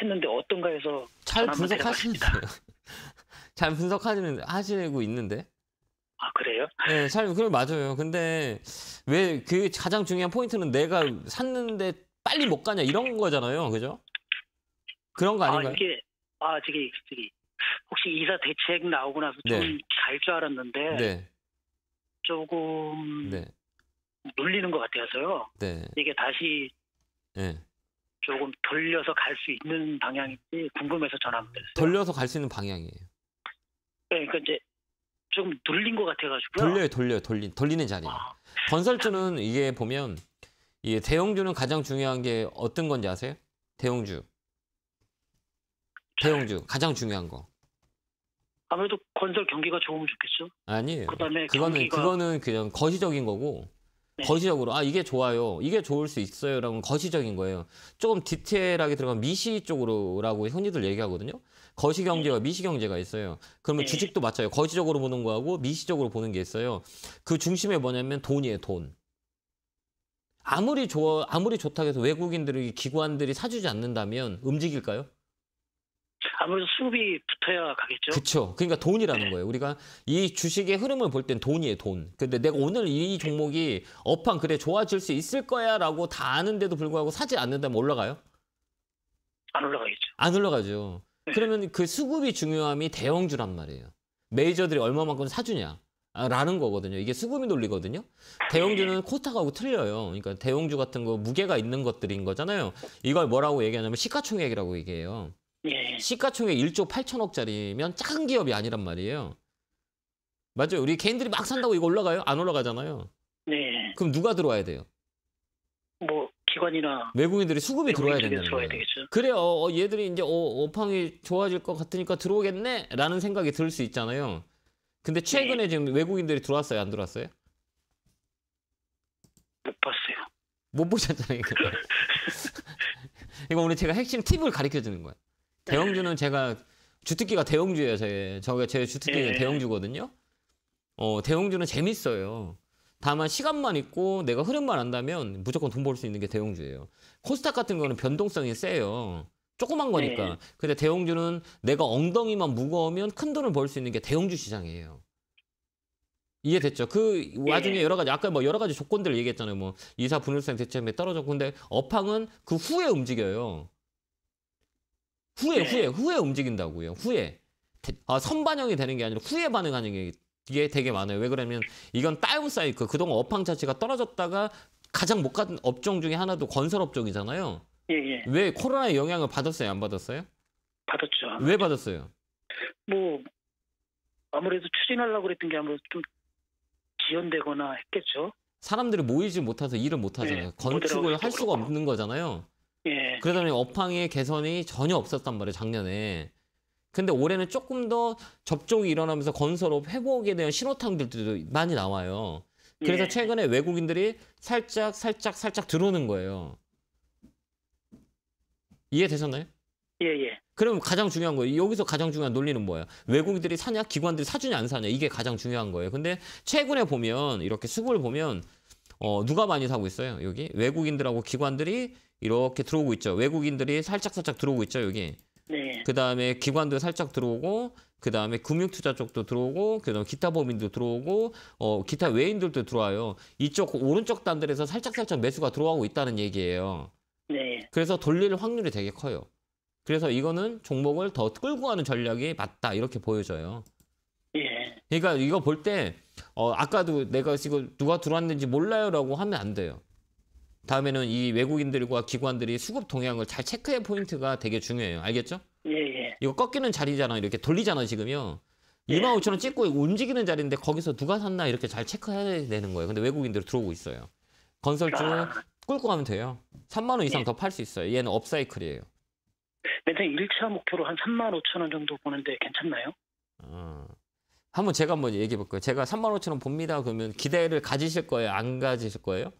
C: 했는데 어떤가 해서 잘 분석하시는데
A: 잘 분석하시는 하시고 있는데 아, 그래요? 네, 사 살, 그건 맞아요. 근데 왜 그 가장 중요한 포인트는 내가 샀는데 빨리 못 가냐 이런 거잖아요. 그죠? 그런 거 아, 아닌가요? 아,
C: 이게, 아, 저기, 저기, 혹시 이사 대책 나오고 나서 좀잘 네. 줄 알았는데, 네. 조금 네. 눌리는 것 같아서요. 네. 이게 다시 네. 조금 돌려서 갈 수 있는 방향인지 궁금해서 전화합니요
A: 돌려서 갈 수 있는 방향이에요.
C: 네, 그러니까 이제 조금 돌린 것 같아가지고요.
A: 돌려요, 돌려요, 돌린 돌리는 자리예요. 아, 건설주는 이게 보면 이 대형주는 가장 중요한 게 어떤 건지 아세요? 대형주. 대형주 가장 중요한
C: 거. 아무래도 건설 경기가 좋으면 좋겠죠.
A: 아니에요. 그다음에 그거는 경기가... 그거는 그냥 거시적인 거고 네. 거시적으로 아 이게 좋아요, 이게 좋을 수 있어요라고 거시적인 거예요. 조금 디테일하게 들어가면 미시 쪽으로라고 형님들 얘기하거든요. 거시 네. 경제와 미시 경제가 있어요. 그러면 네. 주식도 맞춰요 거시적으로 보는 거하고 미시적으로 보는 게 있어요. 그 중심에 뭐냐면 돈이에요, 돈. 아무리 좋아 아무리 좋다고 해서 외국인들이 기관들이 사주지 않는다면 움직일까요?
C: 아무래도 수급이 붙어야 가겠죠.
A: 그렇죠. 그러니까 돈이라는 네. 거예요. 우리가 이 주식의 흐름을 볼 땐 돈이에요, 돈. 근데 내가 오늘 이 종목이 업황 그래 좋아질 수 있을 거야라고 다 아는데도 불구하고 사지 않는다면 올라가요? 안 올라가겠죠. 안 올라가죠. 네. 그러면 그 수급이 중요함이 대형주란 말이에요. 메이저들이 얼마만큼 사주냐. 아, 라는 거거든요. 이게 수급이 논리거든요. 대형주는 코타가고 틀려요. 그러니까 대형주 같은 거 무게가 있는 것들인 거잖아요. 이걸 뭐라고 얘기하냐면 시가총액이라고 얘기해요. 예. 시가총액 1조 8천억짜리면 작은 기업이 아니란 말이에요. 맞아요. 우리 개인들이 막 산다고 이거 올라가요? 안 올라가잖아요. 네. 그럼 누가 들어와야 돼요? 기관이나 외국인들이 수급이 들어와야 된다. 들어와야 되겠죠. 그래요. 어, 얘들이 이제 어, 어팡이 좋아질 것 같으니까 들어오겠네라는 생각이 들 수 있잖아요. 근데 네. 최근에 네. 지금 외국인들이 들어왔어요, 안 들어왔어요? 못 봤어요. 못 보셨잖아요. 이거 오늘 제가 핵심 팁을 가르쳐 주는 거예요. 대형주는 제가 주특기가 대형주예요. 저게 제 주특기 예. 네. 대형주거든요. 어 대형주는 재밌어요. 다만 시간만 있고 내가 흐름만 안다면 무조건 돈 벌 수 있는 게 대형주예요. 코스닥 같은 거는 변동성이 세요. 조그만 네. 거니까. 네. 근데 대형주는 내가 엉덩이만 무거우면 큰 돈을 벌 수 있는 게 대형주 시장이에요. 이해됐죠? 그 네. 와중에 여러 가지 아까 뭐 여러 가지 조건들을 얘기했잖아요. 뭐 이사 분일수 대체점에 뭐 떨어졌고 근데 업황은 그 후에 움직여요. 후에 네. 후에 후에 움직인다고요. 후에 아, 선반영이 되는 게 아니라 후에 반응하는 게 이게 되게 많아요. 왜 그러냐면 이건 다운 사이클. 그동안 업황 자체가 떨어졌다가 가장 못 가던 업종 중에 하나도 건설 업종이잖아요.
C: 예, 예. 왜
A: 코로나의 영향을 받았어요? 안 받았어요?
C: 받았죠. 아무래도. 왜 받았어요? 뭐 아무래도 추진하려고 그랬던 게 아무래도 좀 지연되거나 했겠죠.
A: 사람들이 모이지 못해서 일을 네, 못 하잖아요. 예, 건축을 할 수가 없는 거잖아요. 예. 그러다 보니 업황의 개선이 전혀 없었단 말이에요, 작년에. 근데 올해는 조금 더 접종이 일어나면서 건설업 회복에 대한 신호탄들도 많이 나와요. 그래서 예. 최근에 외국인들이 살짝 살짝 살짝 들어오는 거예요. 이해되셨나요? 예, 예. 그럼 가장 중요한 거예요. 여기서 가장 중요한 논리는 뭐예요? 외국인들이 사냐, 기관들이 사주냐, 안 사냐. 이게 가장 중요한 거예요. 근데 최근에 보면, 이렇게 수급을 보면, 어, 누가 많이 사고 있어요? 여기? 외국인들하고 기관들이 이렇게 들어오고 있죠. 외국인들이 살짝살짝 들어오고 있죠, 여기. 네. 그 다음에 기관도 살짝 들어오고, 그 다음에 금융투자 쪽도 들어오고, 그다음 기타 법인도 들어오고, 어, 기타 외인들도 들어와요. 이쪽 오른쪽 단들에서 살짝살짝 매수가 들어가고 있다는 얘기예요. 네. 그래서 돌릴 확률이 되게 커요. 그래서 이거는 종목을 더 끌고 가는 전략이 맞다 이렇게 보여져요. 예. 그러니까 이거 볼 때 어, 아까도 내가 지금 누가 들어왔는지 몰라요라고 하면 안 돼요. 다음에는 이 외국인들과 기관들이 수급 동향을 잘 체크해 포인트가 되게 중요해요. 알겠죠? 예, 예. 이거 꺾이는 자리잖아. 이렇게 돌리잖아, 지금요. 예. 25,000원 찍고 움직이는 자리인데 거기서 누가 샀나 이렇게 잘 체크해야 되는 거예요. 근데 외국인들이 들어오고 있어요. 건설주 아... 꿀고 하면 돼요. 3만 원 이상 예. 더팔 수 있어요. 얘는 업사이클이에요.
C: 매장 1차 목표로 한 3만 5천 원 정도 보는데 괜찮나요?
A: 어. 한번 제가 한번 얘기해 볼까요 제가 3만 5천 원 봅니다. 그러면 기대를 가지실 거예요? 안 가지실 거예요?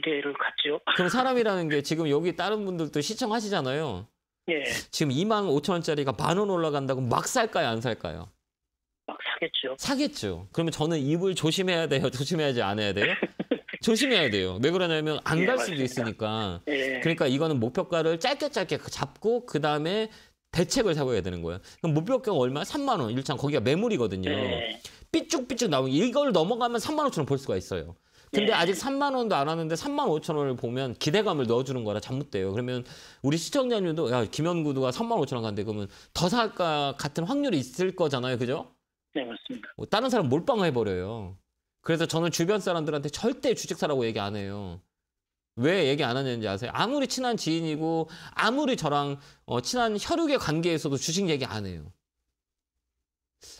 C: 기대를 갖죠.
A: 그럼 사람이라는 게 지금 여기 다른 분들도 시청하시잖아요. 예. 지금 2만 5천 원짜리가 만원 올라간다고 막 살까요, 안 살까요?
C: 막 사겠죠. 사겠죠.
A: 그러면 저는 입을 조심해야 돼요. 조심해야지 안 해야 돼요? 조심해야 돼요. 왜 그러냐면 안갈 예, 수도 있으니까. 예. 그러니까 이거는 목표가를 짧게 짧게 잡고 그 다음에 대책을 세워야 되는 거예요. 그럼 목표가 얼마? 3만 원. 일단 거기가 매물이거든요. 예. 삐쭉삐쭉 나오는 이걸 넘어가면 3만 원처럼 볼 수가 있어요. 근데 네. 아직 3만 원도 안 왔는데 3만 5천 원을 보면 기대감을 넣어주는 거라 잘못돼요. 그러면 우리 시청자님도 야 김현구두가 3만 5천 원 간대 그러면 더 살까 같은 확률이 있을 거잖아요, 그죠? 네 맞습니다. 뭐 다른 사람 몰빵해 버려요. 그래서 저는 주변 사람들한테 절대 주식 사라고 얘기 안 해요. 왜 얘기 안 하는지 아세요? 아무리 친한 지인이고 아무리 저랑 어, 친한 혈육의 관계에서도 주식 얘기 안 해요.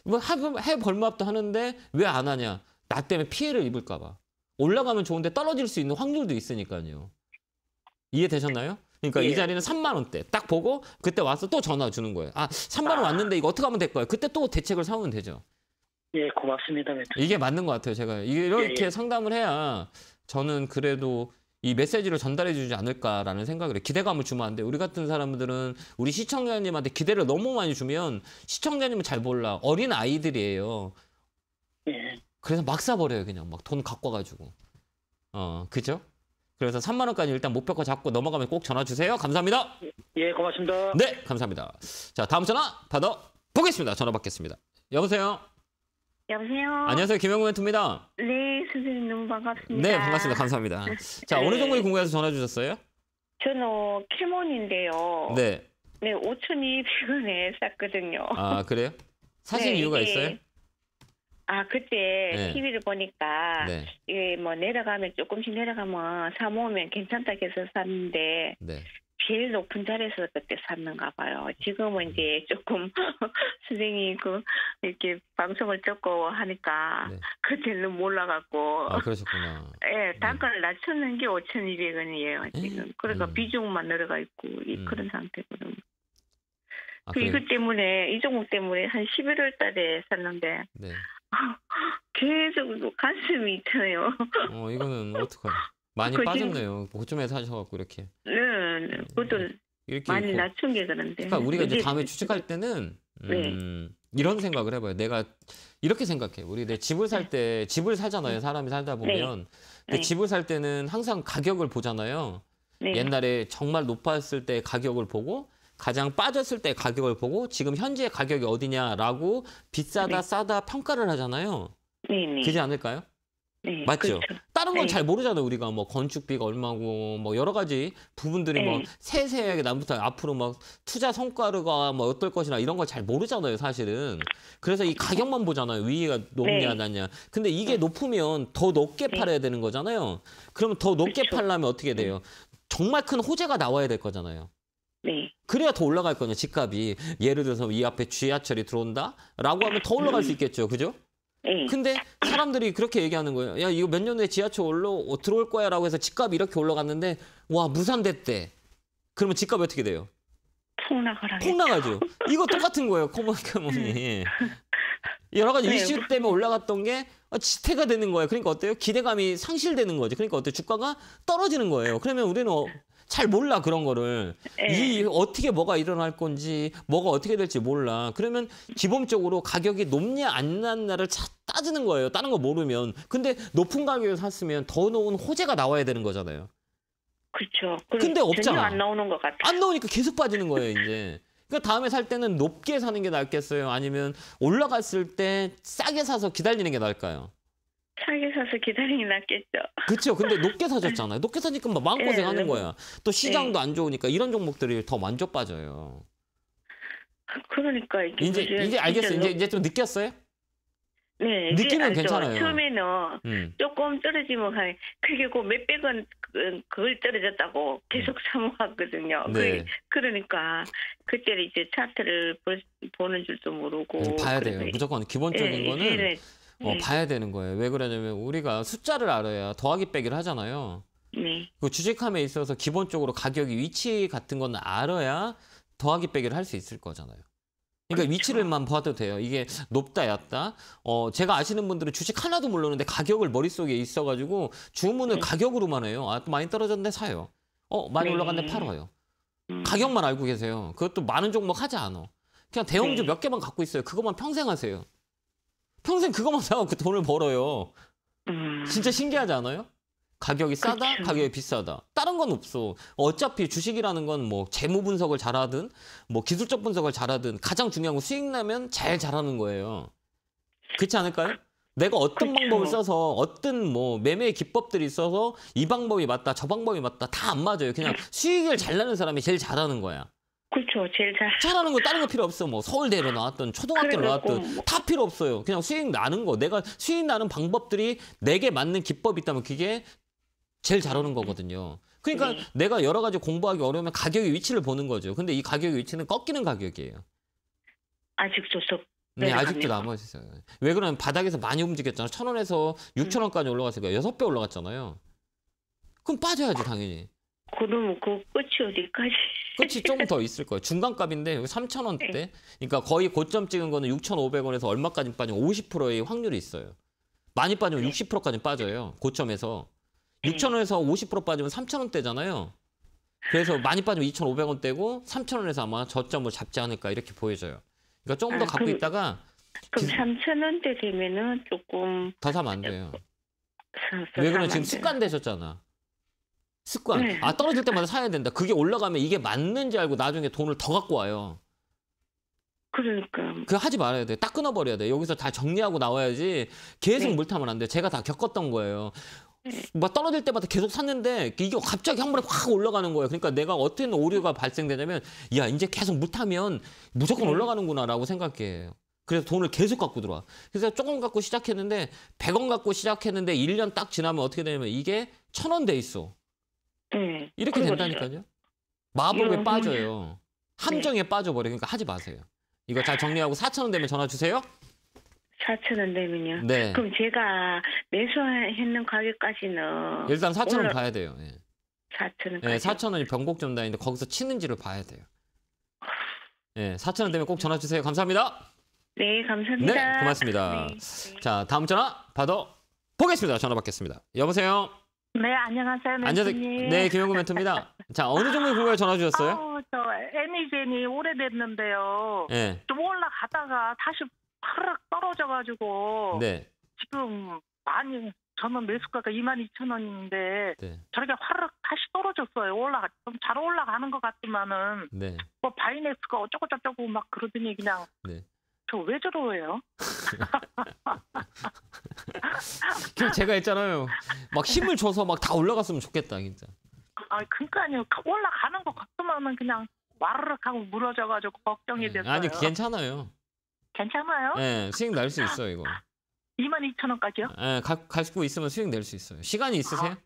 A: 뭐 해, 해 벌마업도 하는데 왜 안 하냐? 나 때문에 피해를 입을까 봐. 올라가면 좋은데 떨어질 수 있는 확률도 있으니까요. 이해되셨나요? 그러니까 예. 이 자리는 3만 원대 딱 보고 그때 와서 또 전화 주는 거예요. 아 3만 원 아. 왔는데 이거 어떻게 하면 될까요? 그때 또 대책을 세우면 되죠.
C: 예 고맙습니다. 멘토
A: 이게 맞는 것 같아요. 제가 이렇게 예, 예. 상담을 해야 저는 그래도 이 메시지를 전달해 주지 않을까라는 생각을 해요. 기대감을 주면 안 돼. 우리 같은 사람들은 우리 시청자님한테 기대를 너무 많이 주면 시청자님은 잘 몰라. 어린 아이들이에요. 예. 그래서 막 사버려요 그냥 막 돈 갖고 와가지고 어 그죠? 그래서 3만 원까지 일단 목표가 잡고 넘어가면 꼭 전화 주세요. 감사합니다.
C: 예, 고맙습니다.
A: 네, 감사합니다. 자, 다음 전화 받아 보겠습니다. 전화 받겠습니다. 여보세요.
D: 여보세요. 안녕하세요,
A: 김영구 멘토입니다.
D: 네, 선생님 너무 반갑습니다. 네, 반갑습니다. 감사합니다. 자, 네. 어느 정도이
A: 궁금해서 전화 주셨어요?
D: 저는 어, 킬몬인데요. 네. 네, 5,200원에 샀거든요. 아,
A: 그래요? 사신 네, 이유가 네. 있어요?
D: 아 그때 네. TV를 보니까 네. 이뭐 내려가면 조금씩 내려가면 사 모으면 괜찮다 해서 샀는데 네. 제일 높은 자리에서 그때 샀는가 봐요. 지금은 이제 음. 조금 선생님 그 이렇게 방송을 듣고 하니까 네. 그때는 몰라갖고 아
A: 그러셨구나.
D: 예, 네, 단가를 네. 낮췄는 게 5,200원이에요 음. 지금. 그러니까 음. 비중만 늘어가 있고 음. 그런 상태거든요. 아, 그 이거 때문에 이 종목 때문에 한 11월 달에 샀는데 네. 계속 뭐 가슴이 있잖요
A: 어, 이거는 어떡하냐. 많이 그 빠졌네요. 고점에 사셔갖고 이렇게.
F: 네,
D: 네. 그것도 네.
A: 이렇게 많이 고 낮춘
D: 게 그런데. 그러니까 우리가 이제 다음에
A: 추측할 때는 네. 음, 네. 이런 생각을 해봐요. 내가 이렇게 생각해. 우리 내 집을 살 때 집을 사잖아요. 네. 사람이 살다 보면. 근데 집을 살 때는 항상 가격을 보잖아요. 옛날에 정말 높았을 때 가격을 보고 가장 빠졌을 때 가격을 보고 지금 현재 가격이 어디냐라고 비싸다 네. 싸다 평가를 하잖아요. 네, 네. 그지 않을까요?
C: 네, 맞죠. 그렇죠. 다른 건잘 네.
A: 모르잖아요. 우리가 뭐 건축비가 얼마고 뭐 여러 가지 부분들이 뭐 네. 세세하게 남부터 앞으로 막 투자 성과가 뭐 어떨 것이나 이런 걸 잘 모르잖아요. 사실은. 그래서 이 그렇죠. 가격만 보잖아요. 위가 높냐 네. 낮냐. 근데 이게 높으면 더 높게 팔아야 되는 거잖아요. 그러면 더 높게 그렇죠. 팔려면 어떻게 돼요? 정말 큰 호재가 나와야 될 거잖아요. 네. 그래야 더 올라갈 거냐 집값이 예를 들어서 이 앞에 지하철이 들어온다라고 하면 더 올라갈 수 음. 있겠죠 그죠? 네. 근데 사람들이 그렇게 얘기하는 거예요 야 이거 몇 년 후에 지하철 올라 어, 들어올 거야 라고 해서 집값이 이렇게 올라갔는데 와 무산됐대 그러면 집값이 어떻게 돼요? 폭락을 하죠 이거 똑같은 거예요 코모니카모니 음. 여러 가지 네. 이슈 때문에 올라갔던 게 어, 지태가 되는 거예요 그러니까 어때요 기대감이 상실되는 거죠 그러니까 어때요 주가가 떨어지는 거예요 그러면 우리는 어, 잘 몰라 그런 거를 예. 이 어떻게 뭐가 일어날 건지 뭐가 어떻게 될지 몰라 그러면 기본적으로 가격이 높냐 안 낮냐를 따지는 거예요 다른 거 모르면 근데 높은 가격을 샀으면 더 높은 호재가 나와야 되는 거잖아요
D: 그렇죠 근데
A: 없잖아 안 나오는 것 같아 안 나오니까 계속 빠지는 거예요 이제 그러니까 다음에 살 때는 높게 사는 게 낫겠어요 아니면 올라갔을 때 싸게 사서 기다리는 게 나을까요
D: 차게 사서 기다리긴 낫겠죠.
A: 그렇죠. 근데 높게 사셨잖아요. 높게 사니까 막 마음고생하는 네, 거야. 또 네. 시장도 안 좋으니까 이런 종목들이 더 만져 빠져요.
D: 아, 그러니까 이게 이제 이제 알겠어요. 이제 이제 좀 느꼈어요? 네, 느낌은 괜찮아요. 처음에는 음. 조금 떨어지면 뭐 한 그리고 몇백 원 그, 그걸 떨어졌다고 계속 음. 사모하거든요. 네. 그러니까 그때 이제 차트를 보, 는 줄도 모르고 음, 봐야 돼요. 무조건
A: 기본적인 네, 거는 네, 어, 네. 봐야 되는 거예요. 왜 그러냐면 우리가 숫자를 알아야 더하기 빼기를 하잖아요. 네. 그 주식함에 있어서 기본적으로 가격이 위치 같은 건 알아야 더하기 빼기를 할 수 있을 거잖아요. 그러니까 그렇죠. 위치를만 봐도 돼요. 이게 높다, 얕다. 어, 제가 아시는 분들은 주식 하나도 모르는데 가격을 머릿속에 있어가지고 주문을 네. 가격으로만 해요. 아, 또 많이 떨어졌네 사요. 어, 많이 네. 올라갔는데 팔아요. 음. 가격만 알고 계세요. 그것도 많은 종목 하지 않아. 그냥 대형주 네. 몇 개만 갖고 있어요. 그것만 평생 하세요. 평생 그것만 사갖고 돈을 벌어요. 음. 진짜 신기하지 않아요? 가격이 싸다, 그쵸. 가격이 비싸다. 다른 건 없어. 어차피 주식이라는 건 뭐 재무 분석을 잘하든 뭐 기술적 분석을 잘하든 가장 중요한 건 수익 나면 잘 잘하는 거예요. 그렇지 않을까요? 내가 어떤 그쵸. 방법을 써서 어떤 뭐매매 기법들이 있어서 이 방법이 맞다, 저 방법이 맞다 다 안 맞아요. 그냥 수익을 잘 나는 사람이 제일 잘하는 거야. 그렇죠. 제일 잘. 잘하는 거 다른 거 필요 없어. 뭐 서울대로 나왔던 초등학교로 나왔던 뭐. 다 필요 없어요. 그냥 수익 나는 거. 내가 수익 나는 방법들이 내게 맞는 기법이 있다면 그게 제일 잘하는 거거든요. 그러니까 네. 내가 여러 가지 공부하기 어려우면 가격의 위치를 보는 거죠. 근데 이 가격의 위치는 꺾이는 가격이에요.
D: 아직도 썩 네, 네, 아직도
A: 남아있어요. 왜 그러면 냐 바닥에서 많이 움직였잖아요. 천 원에서 육천 원까지 올라갔으니까 여섯 배 올라갔잖아요. 그럼 빠져야지 당연히.
D: 그러면그
A: 끝이 어디까지? 끝이 조금 더 있을 거예요. 중간값인데 여기 3,000원대. 네. 그러니까 거의 고점 찍은 거는 6,500원에서 얼마까지 빠지면 50%의 확률이 있어요. 많이 빠지면 네. 60%까지 빠져요. 고점에서. 네. 6,000원에서 50% 빠지면 3,000원대잖아요. 그래서 많이 빠지면 2,500원대고 3,000원에서 아마 저점을 잡지 않을까 이렇게 보여져요. 그러니까 조금 더 아, 갖고 그럼, 있다가
D: 그럼 3,000원대 되면은 조금
A: 더 사면 안 돼요. 왜 그러면 지금 습관되셨잖아. 습관. 네. 아 떨어질 때마다 사야 된다. 그게 올라가면 이게 맞는지 알고 나중에 돈을 더 갖고 와요. 그러니까. 그 하지 말아야 돼. 딱 끊어버려야 돼. 여기서 다 정리하고 나와야지 계속 네. 물 타면 안 돼. 제가 다 겪었던 거예요. 네. 막 떨어질 때마다 계속 샀는데 이게 갑자기 한 번에 확 올라가는 거예요. 그러니까 내가 어떤 오류가 발생되냐면 야 이제 계속 물 타면 무조건 네. 올라가는구나라고 생각해요. 그래서 돈을 계속 갖고 들어와. 그래서 조금 갖고 시작했는데 100원 갖고 시작했는데 1년 딱 지나면 어떻게 되냐면 이게 1000원 돼 있어.
E: 네. 이렇게 된다니까요.
A: 마법에 빠져요. 네. 함정에 네. 빠져버려. 그러니까 하지 마세요. 이거 잘 정리하고 4천 원 되면 전화 주세요.
D: 4천 원 되면요. 네. 그럼 제가 매수했는 가격까지는 일단 4천 원 올라... 봐야 돼요. 예. 4천 원. 예,
A: 4천 원이 병곡점 단인데 거기서 치는지를 봐야 돼요. 예, 4천 원 되면 꼭 전화 주세요. 감사합니다.
D: 네, 감사합니다. 네,
A: 고맙습니다. 네. 네. 자, 다음 전화 받아 보겠습니다. 전화 받겠습니다. 여보세요.
D: 네, 안녕하세요. 안녕하세요. 네,
A: 김영구 멘토입니다. 자, 어느 종목 보고 전화 주셨어요?
E: 어, 저 애니젠이 오래됐는데요. 네. 좀 올라가다가 다시 파락 떨어져가지고 네. 지금 많이 저는 매수가가 22,000원인데 네. 저렇게 화락 다시 떨어졌어요. 올라 좀잘 올라가는 것 같지만은 네. 뭐 바이넥스가 어쩌고저쩌고 막 그러더니 그냥 네. 저왜 저러해요? 그럼
A: 제가 했잖아요. 막 힘을 줘서 막 다 올라갔으면 좋겠다, 진짜.
E: 아, 그니까요. 올라가는 것같으면 그냥 와르르 하고 무너져가지고 걱정이 네. 됐어요. 아니,
A: 괜찮아요.
E: 괜찮아요? 네,
A: 수익 날수 있어요, 이거.
E: 22,000원까지요?
A: 네, 가, 가지고 있으면 수익 낼 수 있어요. 시간이 있으세요?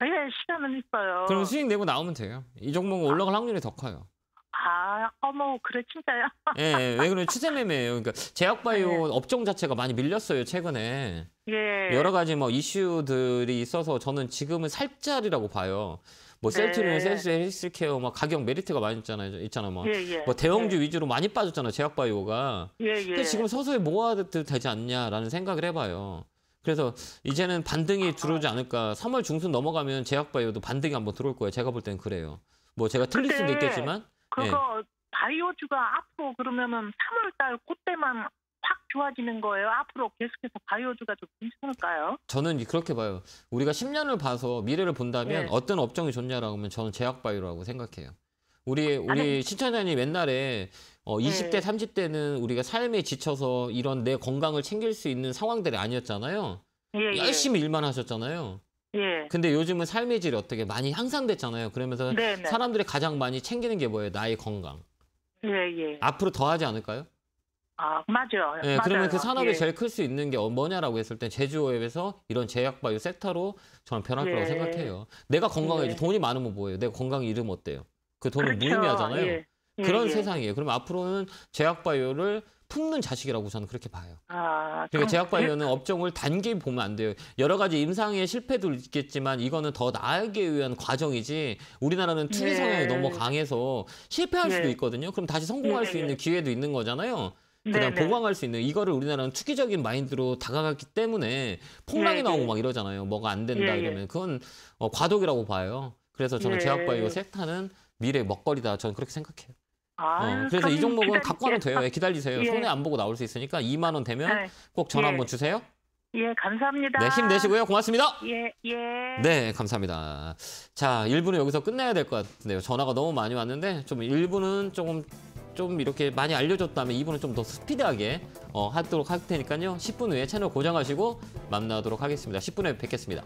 E: 아, 네, 시간은 있어요. 그럼
A: 수익 내고 나오면 돼요. 이 종목은 아. 올라갈 아. 확률이 더 커요.
E: 아, 어머, 그래, 진짜요?
A: 예, 왜 그래요? 세매매예요 그러니까 제약바이오 네. 업종 자체가 많이 밀렸어요, 최근에.
F: 예. 여러
A: 가지 뭐 이슈들이 있어서 저는 지금은 살짤이라고 봐요. 뭐 셀트리온, 네. 셀스, 헬스케어, 막 뭐 가격 메리트가 많이 있잖아요, 있잖아 뭐, 예, 예. 뭐 대형주 예. 위주로 많이 빠졌잖아 제약바이오가.
C: 예, 예. 근데 지금
A: 서서히 모아도 되지 않냐라는 생각을 해봐요. 그래서 이제는 반등이 아. 들어오지 않을까. 3월 중순 넘어가면 제약바이오도 반등이 한번 들어올 거예요. 제가 볼땐 그래요. 뭐 제가 틀릴 수도 있겠지만. 그거
E: 예. 바이오주가 앞으로 그러면은 3월달 그때만 확 좋아지는 거예요. 앞으로 계속해서 바이오주가 좀 괜찮을까요?
A: 저는 그렇게 봐요. 우리가 10년을 봐서 미래를 본다면 예. 어떤 업종이 좋냐라고 하면 저는 제약 바이오라고 생각해요. 우리 아, 우리 시청자님 옛날에 어 20대 네. 30대는 우리가 삶에 지쳐서 이런 내 건강을 챙길 수 있는 상황들이 아니었잖아요. 예, 예. 열심히 일만 하셨잖아요. 예. 근데 요즘은 삶의 질이 어떻게 많이 향상됐잖아요. 그러면서 네네. 네. 사람들이 가장 많이 챙기는 게 뭐예요? 나의 건강. 예, 예. 앞으로 더 하지 않을까요?
B: 아, 맞아요. 예, 맞아요. 그러면 그 산업이 예. 제일
A: 클 수 있는 게 어, 뭐냐라고 했을 땐제조업에서 이런 제약바이오 섹터로 저는 변할 거라고 예. 생각해요. 내가 건강해지 예. 돈이 많으면 뭐예요? 내가 건강 이으면 어때요? 그 돈은 그렇죠. 무의미하잖아요. 예. 그런 세상이에요. 그럼 앞으로는 제약바이오를 품는 자식이라고 저는 그렇게 봐요. 아, 그러니까 제약 관련은 그 업종을 단기 보면 안 돼요. 여러 가지 임상의 실패도 있겠지만 이거는 더 나아가기 위한 과정이지 우리나라는 투기 성향이 네. 너무 강해서 실패할 네. 수도 있거든요. 그럼 다시 성공할 네. 수 네, 있는 네. 기회도 있는 거잖아요. 네, 그다음 네 보강할 수 있는 이거를 우리나라는 투기적인 마인드로 다가갔기 때문에 폭락이 네 나오고 막 이러잖아요. 뭐가 안 된다 네 이러면 그건 어, 과도기라고 봐요. 그래서 저는 제약바이오 섹터는 미래 먹거리다. 저는 그렇게 생각해요. 아, 어, 그래서 이 종목은 갖고 가면 돼요. 예, 기다리세요. 예. 손해 안 보고 나올 수 있으니까 2만 원 되면 네. 꼭 전화 예. 한번 주세요.
E: 예, 감사합니다. 네, 힘내시고요. 고맙습니다. 예, 예.
A: 네, 감사합니다. 자, 1부는 여기서 끝내야 될 것 같은데요. 전화가 너무 많이 왔는데 좀 1부는 조금 좀 이렇게 많이 알려줬다면 2부는 좀더 스피드하게 어, 하도록 할 테니까요. 10분 후에 채널 고정하시고 만나도록 하겠습니다. 10분 후에 뵙겠습니다.